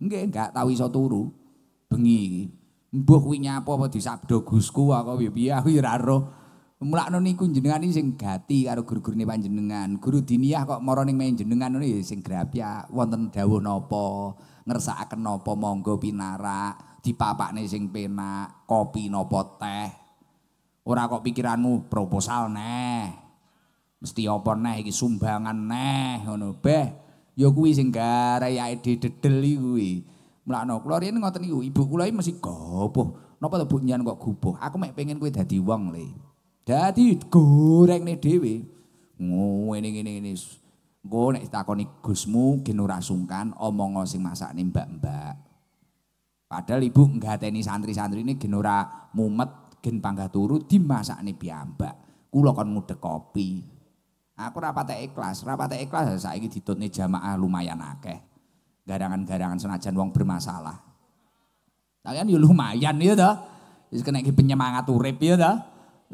Nggih, gak tau iso turu. Bengi iki. Mbuh kuwi nyapa apa disabdo Gusku apa ya piye aku ora ya roh. Mulakno niku jenengan iki sing gati karo guru-gurune panjenengan. Guru diniyah kok mara ning main jenengan ngono ya sing grapyak wonten dawuh napa, ngersakaken napa monggo pinarak, dipapakne sing penak, kopi napa teh. Ora kok pikiranmu proposal neh. Mesti apa neh iki sumbangan neh ngono beh. Ya kuwi sing garai ya ade dedel iki kuwi. Mulakno kula riyen ngoten ibu kula iki mesti gopoh. Napa to Bu kok gopoh? Aku mek pengen kowe dadi wong le. Dadi gorengne dhewe. Ngene ngene ngene. Engko nek takoni Gusmu gen ora sungkan omong sing masakne mbak-mbak. Padahal ibu nggateni santri-santri ini gen ora mumet gen panggah turu nih piyambak. Kulo kan mudah kopi. Aku rapate ikhlas, rapate ikhlas ya saiki nih jamaah lumayan akeh. Garangan-garangan senajan wong bermasalah. Kalian ya lumayan ya dah. Wis kena iki penyemangat urip ya dah.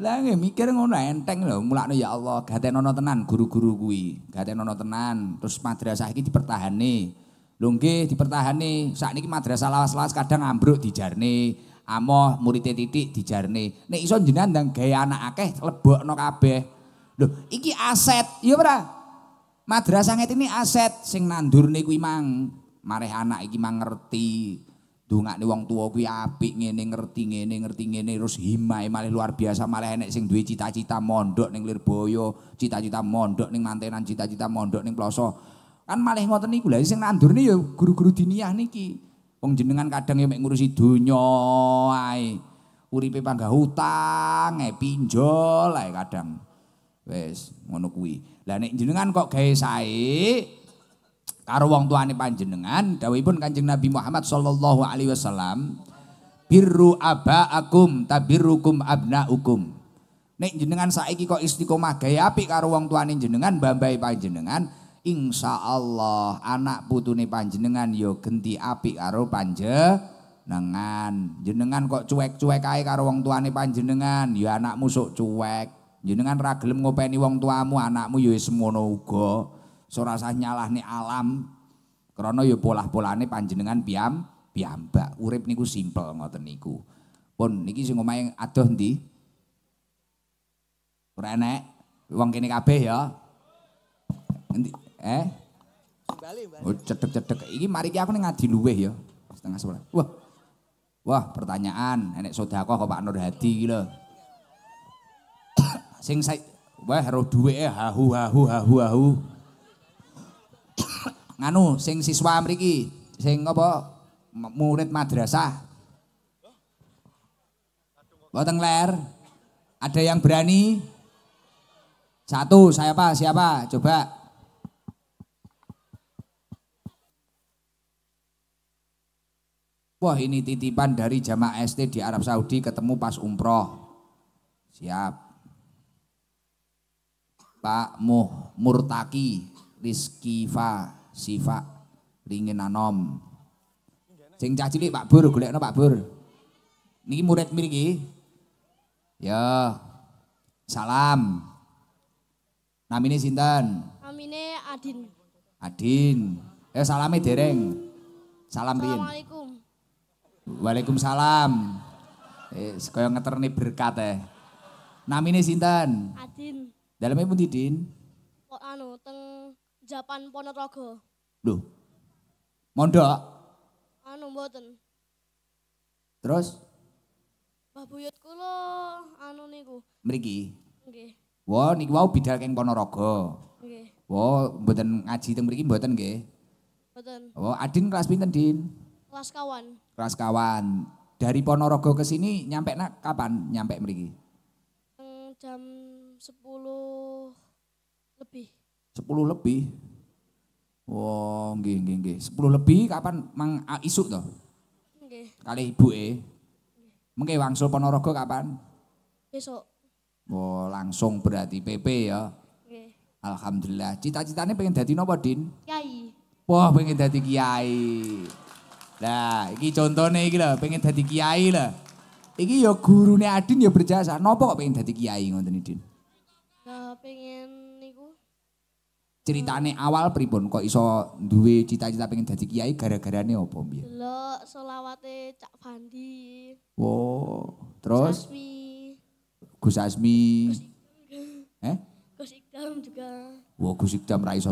Lah mikir ngono enteng loh. mulane ya Allah, gatenono tenan guru-guru kuwi, gatenono tenan, terus madrasah iki dipertahani. Lho nggih dipertahani, sakniki madrasah lawas-lawas kadang ambruk dijarne, amoh muridnya titik dijarni. Nek ison jenengan ndang gaya anak akeh lebokno kabeh. Loh, iki aset, iya ora? Madrasah nget ini aset sing nandurne kui mang mareh anak iki mang ngerti. nih wong tua kui apik ngene ngerti ngene ngerti ngene terus himai malah luar biasa malah enek sing duwe cita-cita mondok ning Lirboyo, cita-cita mondok ning Mantenan, cita-cita mondok ning Ploso. Kan malah ngoten niku lha sing nih ya guru-guru diniyah niki. Wong jenengan kadang ya mek ngurusi donya ae. Uripe panggah hutang, nggak pinjol ae kadang. Wes ngono kuwi. Lah nek jenengan kok gawe sae karo wong tuane panjenengan dawuhipun Kanjeng Nabi Muhammad sallallahu alaihi wasallam birru abaakum abna ukum Nek jenengan saiki kok istiqomah gawe apik karo wong tuane jenengan, mbah panjenengan, Insya Allah anak putune panjenengan yo ya genti api karo panjenengan. Jenengan kok cuek-cuek ae karo wong tuane panjenengan, yo ya anakmu sok cuek. Jenengan ra gelem ngopeni wong tuamu, anakmu yo ya wis ngono uga. Ora nyalah nih alam. Karena yo polah-polane panjenengan piam piyambak. Urip niku simpel ngoten niku. Pun niki sing ngomai adoh ndi? Ora uang Wong kene kabeh ya. nanti. Eh? Oh, cedek-cedek. ini mari aku nih ngaji luweh ya. Setengah sebelah. Wah. Wah, pertanyaan nenek sedekah kok Pak Nur Hadi gila Sing saya wah roh duweke hahu hahu hahu hahu. Nganu sing siswa mriki, sing apa murid madrasah. Boten ler. Ada yang berani? Satu, saya apa? Siapa? Coba. Wah ini titipan dari jamaah SD di Arab Saudi ketemu pas umroh. Siap. Pak Muh Murtaki Rizki Fa Sifa Ringin Anom. Sing cah cilik Pak Bur, golekno Pak Bur. Niki murid mriki. Ya. Salam. Namine sinten? Namine Adin. Adin. eh salame dereng. Salam riyin. Assalamualaikum. Waalaikumsalam. Eh, kaya ngeterni berkat ya. Namine sinten? Adin. dalamnya pundi, Din? Kok anu teng Japan Ponorogo. Loh. Mondok? Anu mboten. Terus? Mbah buyut kula anu niku. Mriki. Nggih. Wah, niku wau bidal keng Ponorogo. Nggih. Wah, mboten ngaji teng mriki mboten nggih? Mboten. Oh, Adin kelas pinten, Din? kelas kawan. kelas kawan. Dari Ponorogo ke sini nyampe nak kapan nyampe mriki? Hmm, jam sepuluh lebih. sepuluh lebih. Wah, wow, nggih nggih nggih. 10 lebih kapan mang ah, isuk to? Nggih. ibu e. Mengke wangsul Ponorogo kapan? Besok. wow, langsung berarti PP ya. Alhamdulillah. cita citanya pengen jadi napa, Din? Kiai. Wah, pengen jadi kiai. Nah, ini contohnya iki lah, pengen jadi kiai lah. Iki ya gurune Adin ya berjasa. Nopo kok pengen jadi kiai ngonten adin? Nah, pengen niku. Ceritane awal pripun kok iso duwe cita-cita pengen jadi kiai gara-garane gara apa mbiyen? Delok selawate Cak Fandi. Wow, terus? Asmi. Gus Asmi. Eh? Gus Ikdam juga. wow, Gus Ikdam ra iso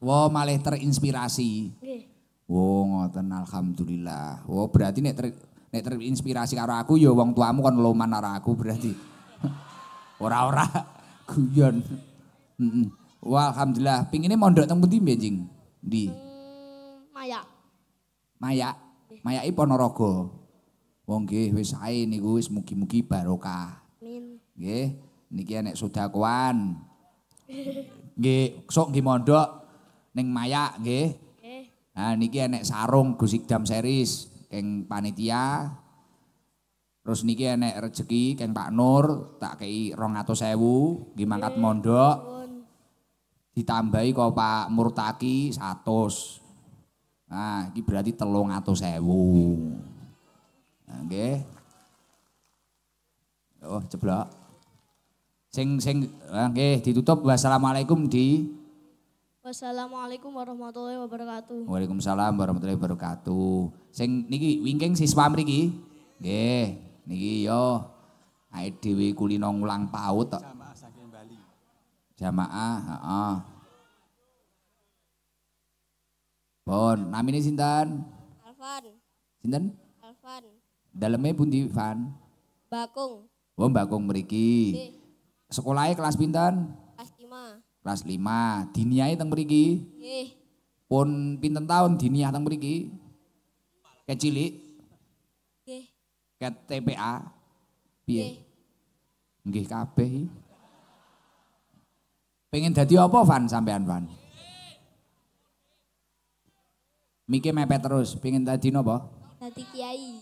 wow, malah terinspirasi. Nggih. Oh ngoten alhamdulillah. Oh berarti nek ter, nek terinspirasi karo aku ya wong tuamu kan loman karo aku berarti. Ora-ora guyon. Heeh. Oh, Wah alhamdulillah pingine mondok teng pundi mbiyen Di. Ndi? maya. Hmm, maya. Maya iki Ponorogo. Wong oh, nggih wis ae niku wis mugi-mugi barokah. Amin. Nggih, niki enek sedakuan. Nggih, sok nggih mondok ning Maya nggih. Nah niki enek sarung Gus Jam series keng panitia. Terus niki enek rezeki keng Pak Nur tak kei atau sewu Gimangkat mondok. Ditambahi kau Pak Murtaki satu. Nah, ini berarti sewu. Nah, Okay. Oh, ceblok. Sing sing okay, ditutup wassalamualaikum di Wassalamualaikum warahmatullahi wabarakatuh. Waalaikumsalam warahmatullahi wabarakatuh. Sing niki wingking siswa mriki. Nggih, niki yo ae dhewe kulino ngulang paut tok. Jamaah saking Bali. Jamaah, heeh. Bon, namine sinten? Alvan. Sinten? Alvan. Daleme pundi, Van? Bakung. Oh, Bakung mriki. Sekolahnya kelas pinten? Kelas 5. Kelas 5. Diniyai teng mriki? Nggih. Pun pinten tahun diniyah teng mriki? Kecilik? Nggih. Ket TPA? Piye? Nggih kabeh Pengen jadi apa Van sampean Van? Miki mepet terus, pengen jadi napa? Dadi kiai.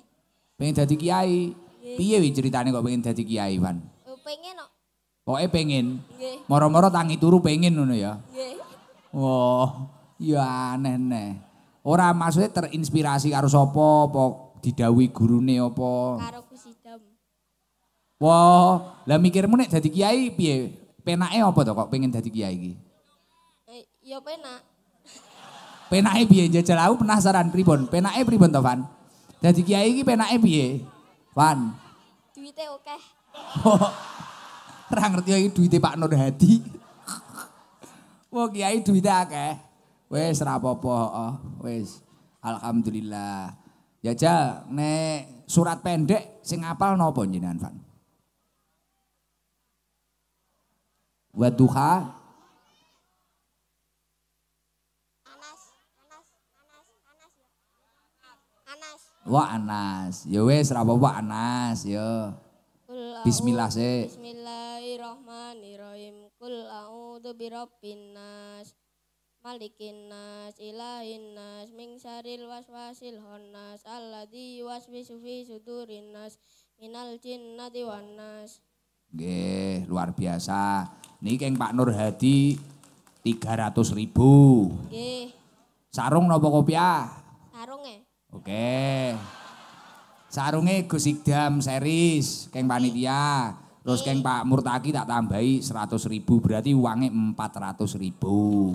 Pengen jadi kiai. Piye wi kok pengen jadi kiai, Van? Oh, pengen Pokoknya pengen. Moro-moro tangi turu pengen ngono ya. Oh, ya aneh neh. Ora maksudnya terinspirasi karo sapa apa guru neo apa? Karo Gus Wah, lah mikirmu nek jadi kiai piye? Penake apa tuh? kok pengen jadi kiai gini? Eh, ya penak. Penake piye jajal aku penasaran pribon. Penake pribon tuh Van? jadi kiai iki penake piye? Van. Duite akeh. Okay. Ora ngerti iki duwite Pak Nur Hadi. Wo kiai duwite akeh. Wis ora apa-apa, wis. Alhamdulillah. Ya Jal, nek surat pendek sing apal napa jenengan, Van? Wa duha Anas, Anas, Anas, Anas. Ya. Wa Anas. Ya Anas, ya. Bismillah sih. Bismillah. Bismillahirrahmanirrahim. Kul a'udzu birabbin nas, malikin nas, ilahin nas, min syaril waswasil khannas, alladzi yuwaswisu fi sudurin nas, minal jinnati wan nas. Nggih, luar biasa. Niki keng Pak Nur Hadi 300 ribu. Nggih. Sarung napa kopiah? Sarung e. Oke. Okay. Sarunge Gus Ikdam series keng panitia. Terus keng Pak Murtaki tak tambahi seratus ribu berarti uangnya ratus ribu.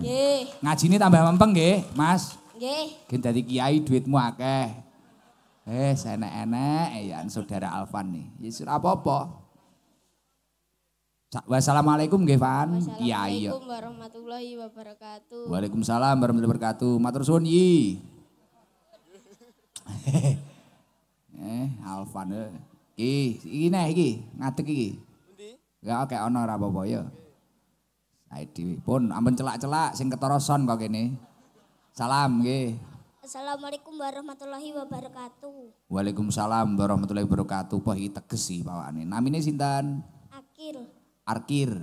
Ngaji ini tambah mempeng gak, Mas. Gak. Gen kiai duitmu akeh. Eh, enak Eh, ya saudara Alvan nih. Ya apa-apa. Wassalamualaikum Gevan. Van. Kiai. Iya, iya. warahmatullahi wabarakatuh. Waalaikumsalam warahmatullahi wabarakatuh. Matur suwun, Yi. eh, Alvan. Eh. Iki, iki neh iki, ngadeg iki. Endi? Ya oke ana ora apa-apa ya. dhewe. Pun ampun celak-celak sing ketoroson kok kene. Salam nggih. Assalamualaikum warahmatullahi wabarakatuh. Waalaikumsalam warahmatullahi wabarakatuh. Poh iki teges iki pawakane. Namine sinten? Akil. Arkir.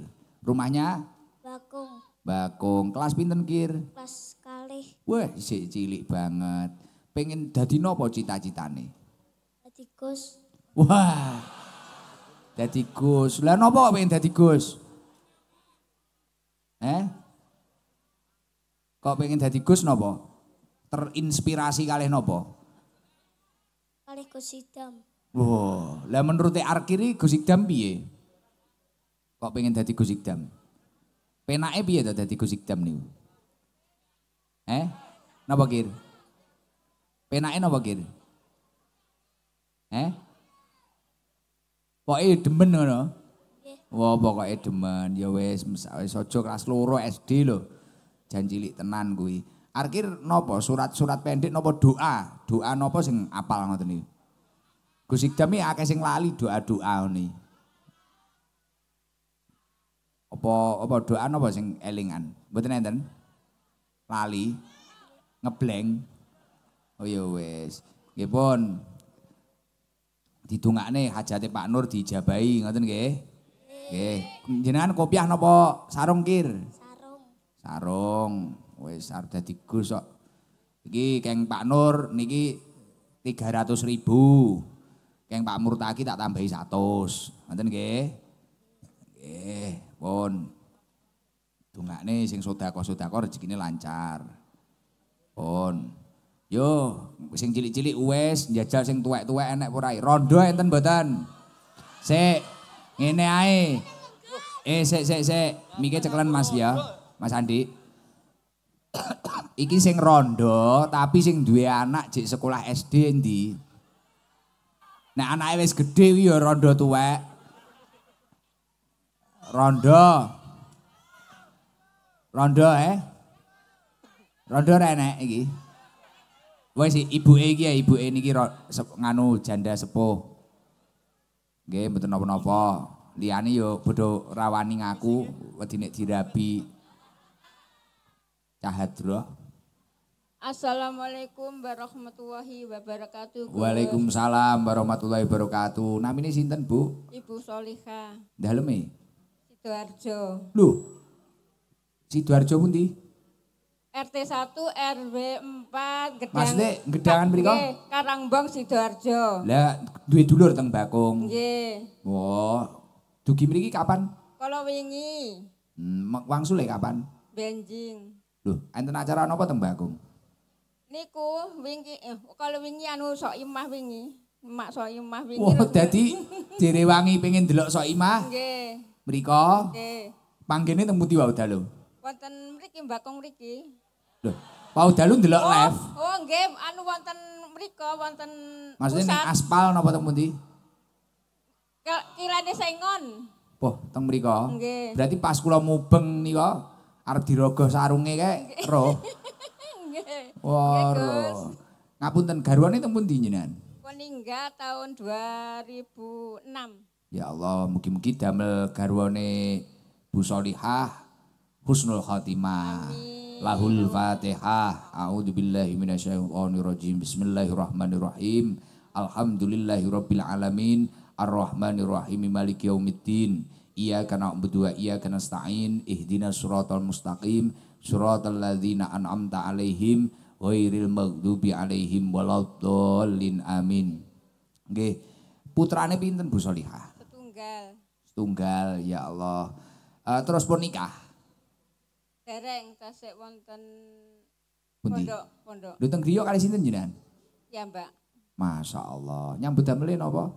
Rumahnya? Bakung. Bakung. Kelas pinten, Kir? Kelas kalih. Wah, isih cilik banget. Pengen dadi nopo cita-citane? Dadi Gus. Wah. Dadi Gus. Lah napa kok pengen dadi Gus? Eh? Kok pengen dadi Gus napa? Terinspirasi kali napa? Kali Gus Idam. Wah, lah menurut Arkiri Gus Idam piye? Kok pengen dadi Gus Idam? Penake piye to dadi Gus Idam niku? Eh? Napa kir? Penake napa kir? Eh? Pokoke demen ngono. Wah, pokoke demen. Ya wes, wis aja kelas loro SD lo, Jan tenan kuwi. Arkir nopo surat-surat pendek nopo doa, doa nopo sing apal ngoten niku. Gus Ikdam akeh sing lali doa-doa ngene. Apa apa doa nopo sing elingan? Mboten enten. Lali ngebleng. Oh ya wis. Nggih nih hajate Pak Nur dijabahi ngoten nggih. Nggih. Jenengan kopiah napa sarung kir? Sarung. Sarung. Wis arep dadi Gus kok. Iki keng Pak Nur niki 300 ribu. Keng Pak Murtaki tak tambahi 100. Ngoten nggih. Nggih, pun. Dongakne sing sedekah-sedekah rezekine lancar. Pun. Yo, sing cilik-cilik wes jajal sing tuwek-tuwek enek purai. Rondo enten mboten. Sik, ngene ae. Eh, sik sik sik. Miki cekelan Mas ya. Mas Andi. Iki sing rondo tapi sing duwe anak jek sekolah SD endi? Nek nah, anake wis gedhe kuwi ya rondo tuwek. Rondo. Rondo eh. Rondo renek iki. Wes ibu E ya ibu E ibuke niki nganu janda sepuh. Nggih mboten napa-napa. Liyane yo bodho rawani ngaku wedine dirabi. Cahadra. Assalamualaikum warahmatullahi wabarakatuh. Waalaikumsalam warahmatullahi wabarakatuh. Nama ini sinten, Bu? Ibu Solihah. Daleme? Sidoarjo. Lho. Sidoarjo pundi? RT 1 RW 4 Gedang. Maksudnya gedangan mriku? Karangbong Sidoarjo. Lah duwe dulur teng Bakung. Nggih. oh, Dugi mriki kapan? Kala wingi. Hmm, wangsule kapan? Benjing. Loh, enten acara napa teng Bakung? Niku wingi eh, kala wingi anu sok imah wingi. Mak sok imah wingi. Wah, dadi direwangi pengen delok sok imah? Nggih. Mriko? Nggih. Panggene teng Putih Wau Dalu wonten mriki Mbakong mriki. Loh, Pau Dalu ndelok oh, live. Oh, nggih, anu wonten mriko wonten Maksudnya ning aspal napa teng pundi? Kilane sengon. Poh, teng mriko. Nggih. Berarti pas kula mubeng nika arep dirogoh sarunge kae roh. Nggih. Wah, roh. Ngapunten garwane teng pundi jenengan? Meninggal tahun 2006. Ya Allah, mugi-mugi damel garwane Bu Solihah husnul khatimah. Lahul Fatihah. A'udzubillahi rajim. Bismillahirrahmanirrahim. Alhamdulillahirabbil alamin. Arrahmanirrahim. Maliki yaumiddin. Iyyaka na'budu wa iyyaka nasta'in. Ihdinas siratal mustaqim. Siratal ladzina an'amta 'alaihim ghairil maghdubi 'alaihim waladdallin. Amin. Nggih. Putrane pinten Bu Solihah? Setunggal. Setunggal ya Allah. Uh, terus pun nikah. Dereng tasik wonten pondok-pondok. Lho teng griya kali sinten jenengan? Ya, Mbak. Masya Allah. Nyambut damel napa?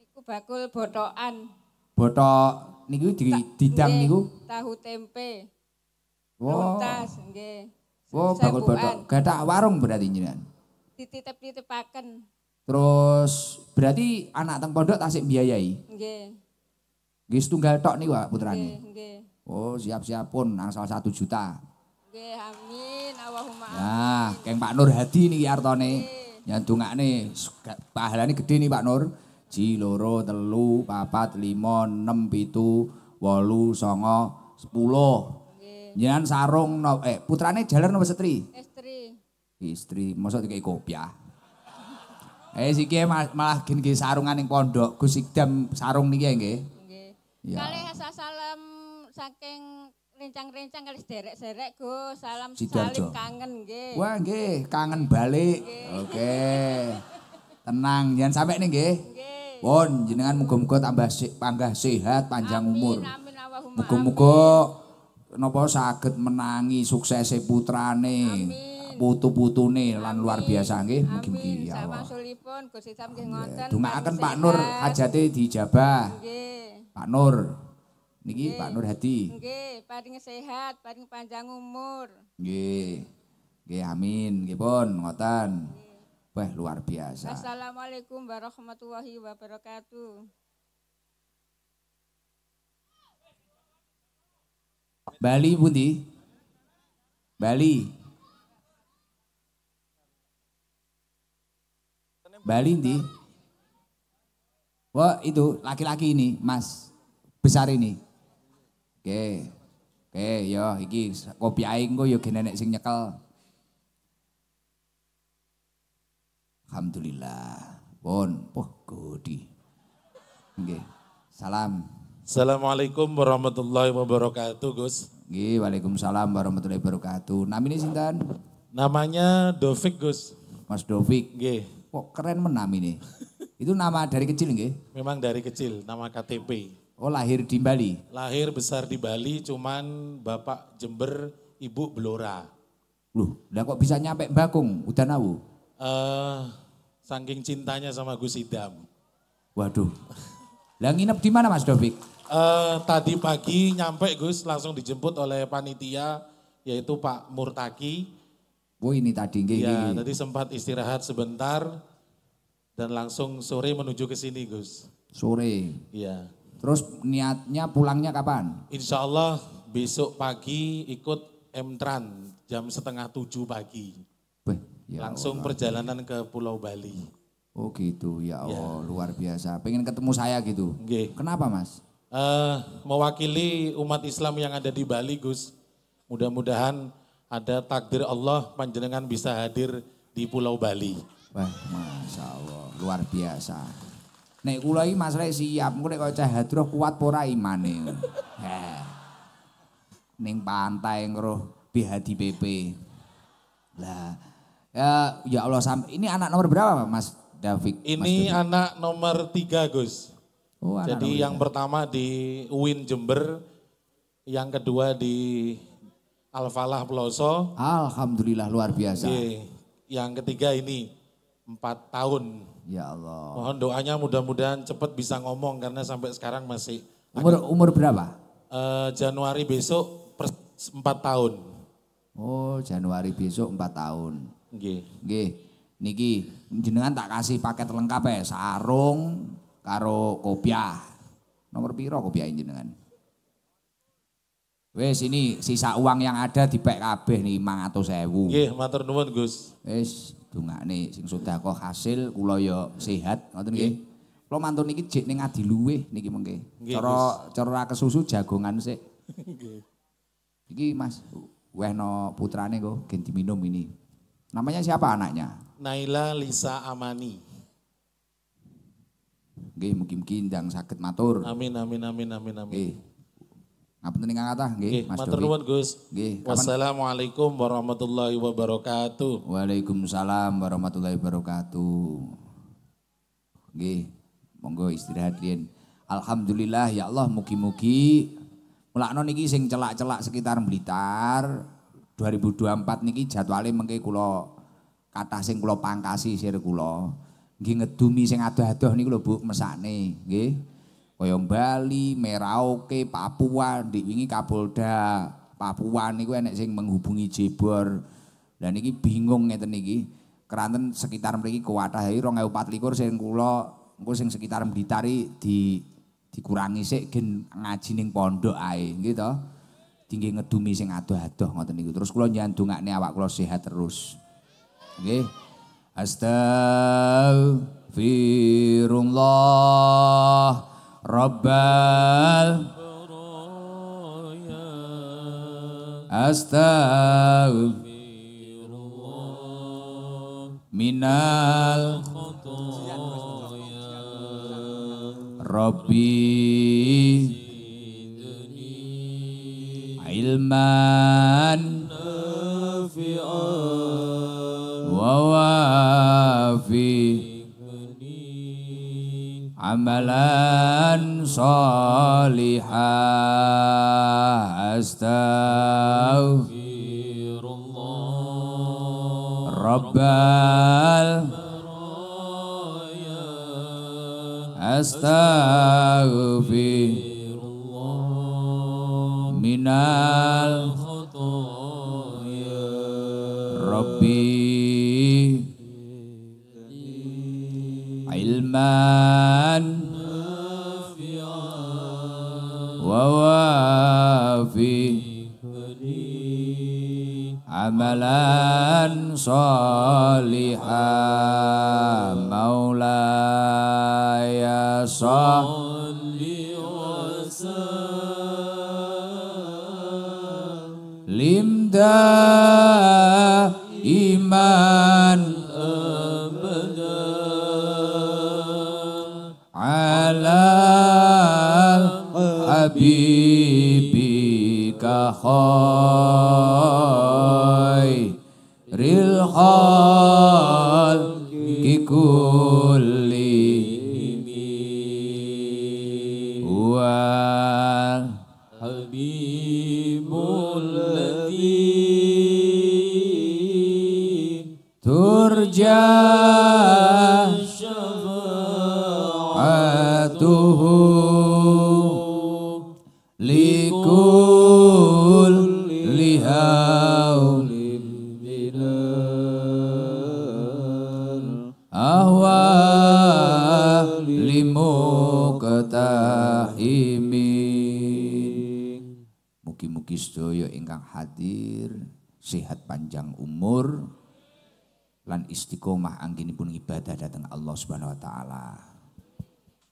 Niku bakul botokan. Botok niku di, didang niku? Tahu tempe. Wow. Luntas nggih. Wow, bakul botok. Gathak warung berarti jenengan. Dititip-titipaken. Terus berarti anak teng pondok tasik biayai? Nggih. Nggih setunggal tok niku putrane. Nggih, nggih. Oh siap-siap pun angsal satu juta. Nggih amin Allahumma ya, amin. Nah, keng Pak Nur Hadi nih artone. Yang dungakne pahalane gede nih Pak Nur. Ciloro, telu papat lima enam pitu walu, songo sepuluh. Jangan sarung no, eh putrane jalan nomor setri. Istri. Istri, maksud kayak kopiah. Eh siki malah gen sarungan ning pondok. Gus Ikdam sarung nih ya, nggih. Nggih. Ya. Kalih salam saking rincang-rincang kali derek-derek go salam Sidoarjo. kangen nggih. Wah nggih, kangen balik. Oke. Tenang, jangan sampai nih nggih. Pun bon, muga-muga tambah panggah sehat panjang umur amin, umur. Muga-muga napa saged menangi suksese putrane. Putu-putune lan luar biasa nggih mugi-mugi ya Allah. Amin. Sampun sulipun Gusti nggih ngoten. Dumaken Pak Nur hajate dijabah. Nggih. Pak Nur. Niki Pak Nur Hadi. Nggih, paling sehat, paling panjang umur. Nggih. Nggih, amin. Nggih pun ngoten. Wah, luar biasa. Assalamualaikum warahmatullahi wabarakatuh. Bali Budi. Bali. Bali ndi? Wah, itu laki-laki ini, Mas. Besar ini. Oke. Oke, ya iki kopi aing kok ya nenek sing nyekel. Alhamdulillah. bon, poh godi. Oke. Salam. Assalamualaikum warahmatullahi wabarakatuh, Gus. Oke, Waalaikumsalam warahmatullahi wabarakatuh. Nama sih sinten? Namanya Dovik, Gus. Mas Dovik. Oke. Kok keren menam ini. Itu nama dari kecil nggih? Memang dari kecil, nama KTP. Oh lahir di Bali? Lahir besar di Bali, cuman bapak Jember, ibu Belora. Loh, udah kok bisa nyampe Bakung, Udanawu? Eh, uh, saking cintanya sama Gus Idam. Waduh. Lah nginep di mana Mas Dovik? Uh, tadi pagi nyampe Gus langsung dijemput oleh panitia yaitu Pak Murtaki. Oh ini tadi. Gini, ya, tadi sempat istirahat sebentar dan langsung sore menuju ke sini Gus. Sore. Iya. Terus niatnya pulangnya kapan? Insya Allah besok pagi ikut Mtran jam setengah tujuh pagi. Beh, ya Langsung Allah. perjalanan ke Pulau Bali. Oh gitu, ya, ya. Allah ya. luar biasa. Pengen ketemu saya gitu. Oke. Kenapa mas? Uh, mewakili umat Islam yang ada di Bali Gus. Mudah-mudahan ada takdir Allah panjenengan bisa hadir di Pulau Bali. Wah, Masya Allah, luar biasa. Nek kula iki Mas Rek siap, engko nek kaya hadroh kuat apa ora imane. Ning pantai ngeruh bihadi PP. Lah, ya, ya Allah sam ini anak nomor berapa Mas Davik? Ini Mas anak nomor tiga Gus. Oh, anak Jadi nomor yang tiga. pertama di UIN Jember, yang kedua di Al Falah Peloso. Alhamdulillah luar biasa. Ye. Yang ketiga ini empat tahun. Ya Allah. Mohon doanya mudah-mudahan cepat bisa ngomong karena sampai sekarang masih. Umur agak, umur berapa? Uh, Januari besok empat tahun. Oh Januari besok empat tahun. Oke. Oke. Niki jenengan tak kasih paket lengkap ya sarung karo kopiah. Nomor piro kopiah jenengan? Wes sini sisa uang yang ada di PKB nih atau sewu. Iya, matur nuwun Gus. Wes nih sing kok hasil kula ya sehat ngoten nggih. Kula mantun niki jek ning adi luweh niki coro coro cara susu jagongan sih Nggih. Mas wehno putrane go gen minum ini. Namanya siapa anaknya? Naila Lisa Amani. Nggih, mungkin-mungkin ndang sakit matur. Amin amin amin amin amin. Ngapun nggak kata, nggih, Mas Matur nuwun, Gus. Nggih. Wassalamualaikum warahmatullahi wabarakatuh. Waalaikumsalam warahmatullahi wabarakatuh. Nggih. Monggo istirahat riyen. Alhamdulillah ya Allah mugi-mugi mulakno niki sing celak-celak sekitar Blitar 2024 niki jadwalnya mengke kula kata sing kula pangkasi sir kula. Nggih ngedumi sing adoh-adoh niku lho Bu nih nggih kaya Bali, Merauke, Papua, ndek wingi Kapolda Papua niku enek sing menghubungi Jebor. Lah niki bingung ngeten niki. Keranten sekitar mriki kuwatahi ya, 2024 sing kula engko sing sekitar Blitar di dikurangi sik gen ngaji ning pondok ae, nggih to. Dingge ngedumi sing adoh-adoh ngoten niku. Terus kula nyandungakne awak kula sehat terus. Nggih. Astagfirullah. Rabbal Astaghfirullah minal Robbi Rabbi ilman nafi'an wa amalan salihah astaghfirullah rabbal astaghfirullah minal khotoya rabbi ilman amalan salihah maulaya salli wa limda iman abada ala habibika khair Subhanahu wa taala.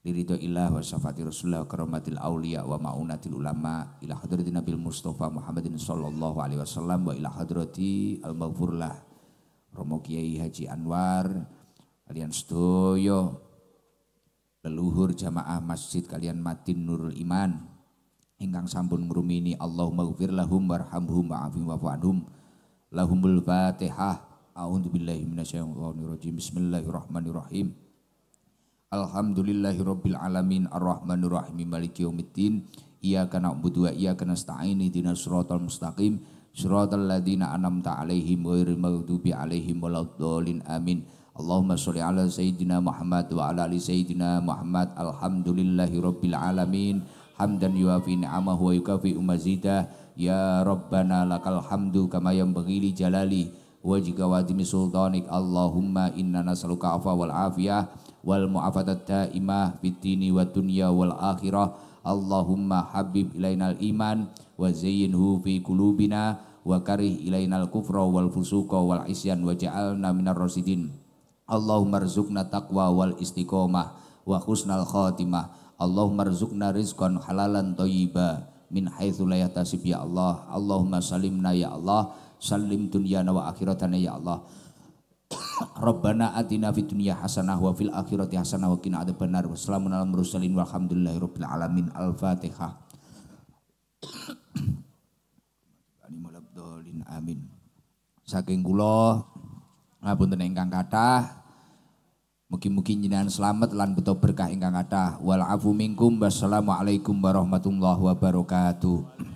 Ridho ilah wa syafaati Rasulullah wa karamatil aulia wa maunatil ulama ila hadrati Nabil Mustafa Muhammadin sallallahu alaihi wasallam wa ila hadrati al maghfurlah Romo Kiai Haji Anwar kalian sedoyo leluhur jamaah masjid kalian matin nurul iman ingkang sampun ngrumini Allahumma ghfir lahum warhamhum wa'afim wa'fu anhum lahumul fatihah A'udzu billahi minasyaitonir rajim. Bismillahirrahmanirrahim. Alhamdulillahirabbil alamin arrahmanir rahim maliki yaumiddin. Iyyaka na'budu wa iyyaka nasta'in ihdinash siratal mustaqim. Siratal ladzina an'amta 'alaihim ghairil maghdubi 'alaihim waladdallin. Amin. Allahumma sholli ala sayyidina Muhammad wa ala ali sayyidina Muhammad. Alhamdulillahirabbil alamin. hamdan yuafi ni'amahu wa yukafi umazidah ya rabbana lakal hamdu kama yanbaghi li jalali wajika wa atimi sultanik Allahumma inna nas'aluka afa wal afiyah wal mu'afatat daimah fid wa dunya wal akhirah Allahumma habib ilainal iman wa zayyinhu fi kulubina, wa karih ilainal kufra wal fusuqa wal isyan wa ja'alna minar rasidin Allahumma rzuqna taqwa wal istiqomah wa husnal khatimah Allahumma rzuqna rizqan halalan thayyiba min haitsu la yahtasib ya Allah Allahumma salimna ya Allah salim dunyana wa akhiratana ya Allah Rabbana atina fid dunya hasanah wa fil akhirati hasanah wa qina adzabannar. Wassalamun alal mursalin walhamdulillahi rabbil alamin. Al-Fatihah. Amin. Saking kula ngapunten ingkang kathah Mugi-mugi jenengan selamat lan beto berkah ingkang kathah. Wal afu minkum. Wassalamualaikum warahmatullahi wabarakatuh.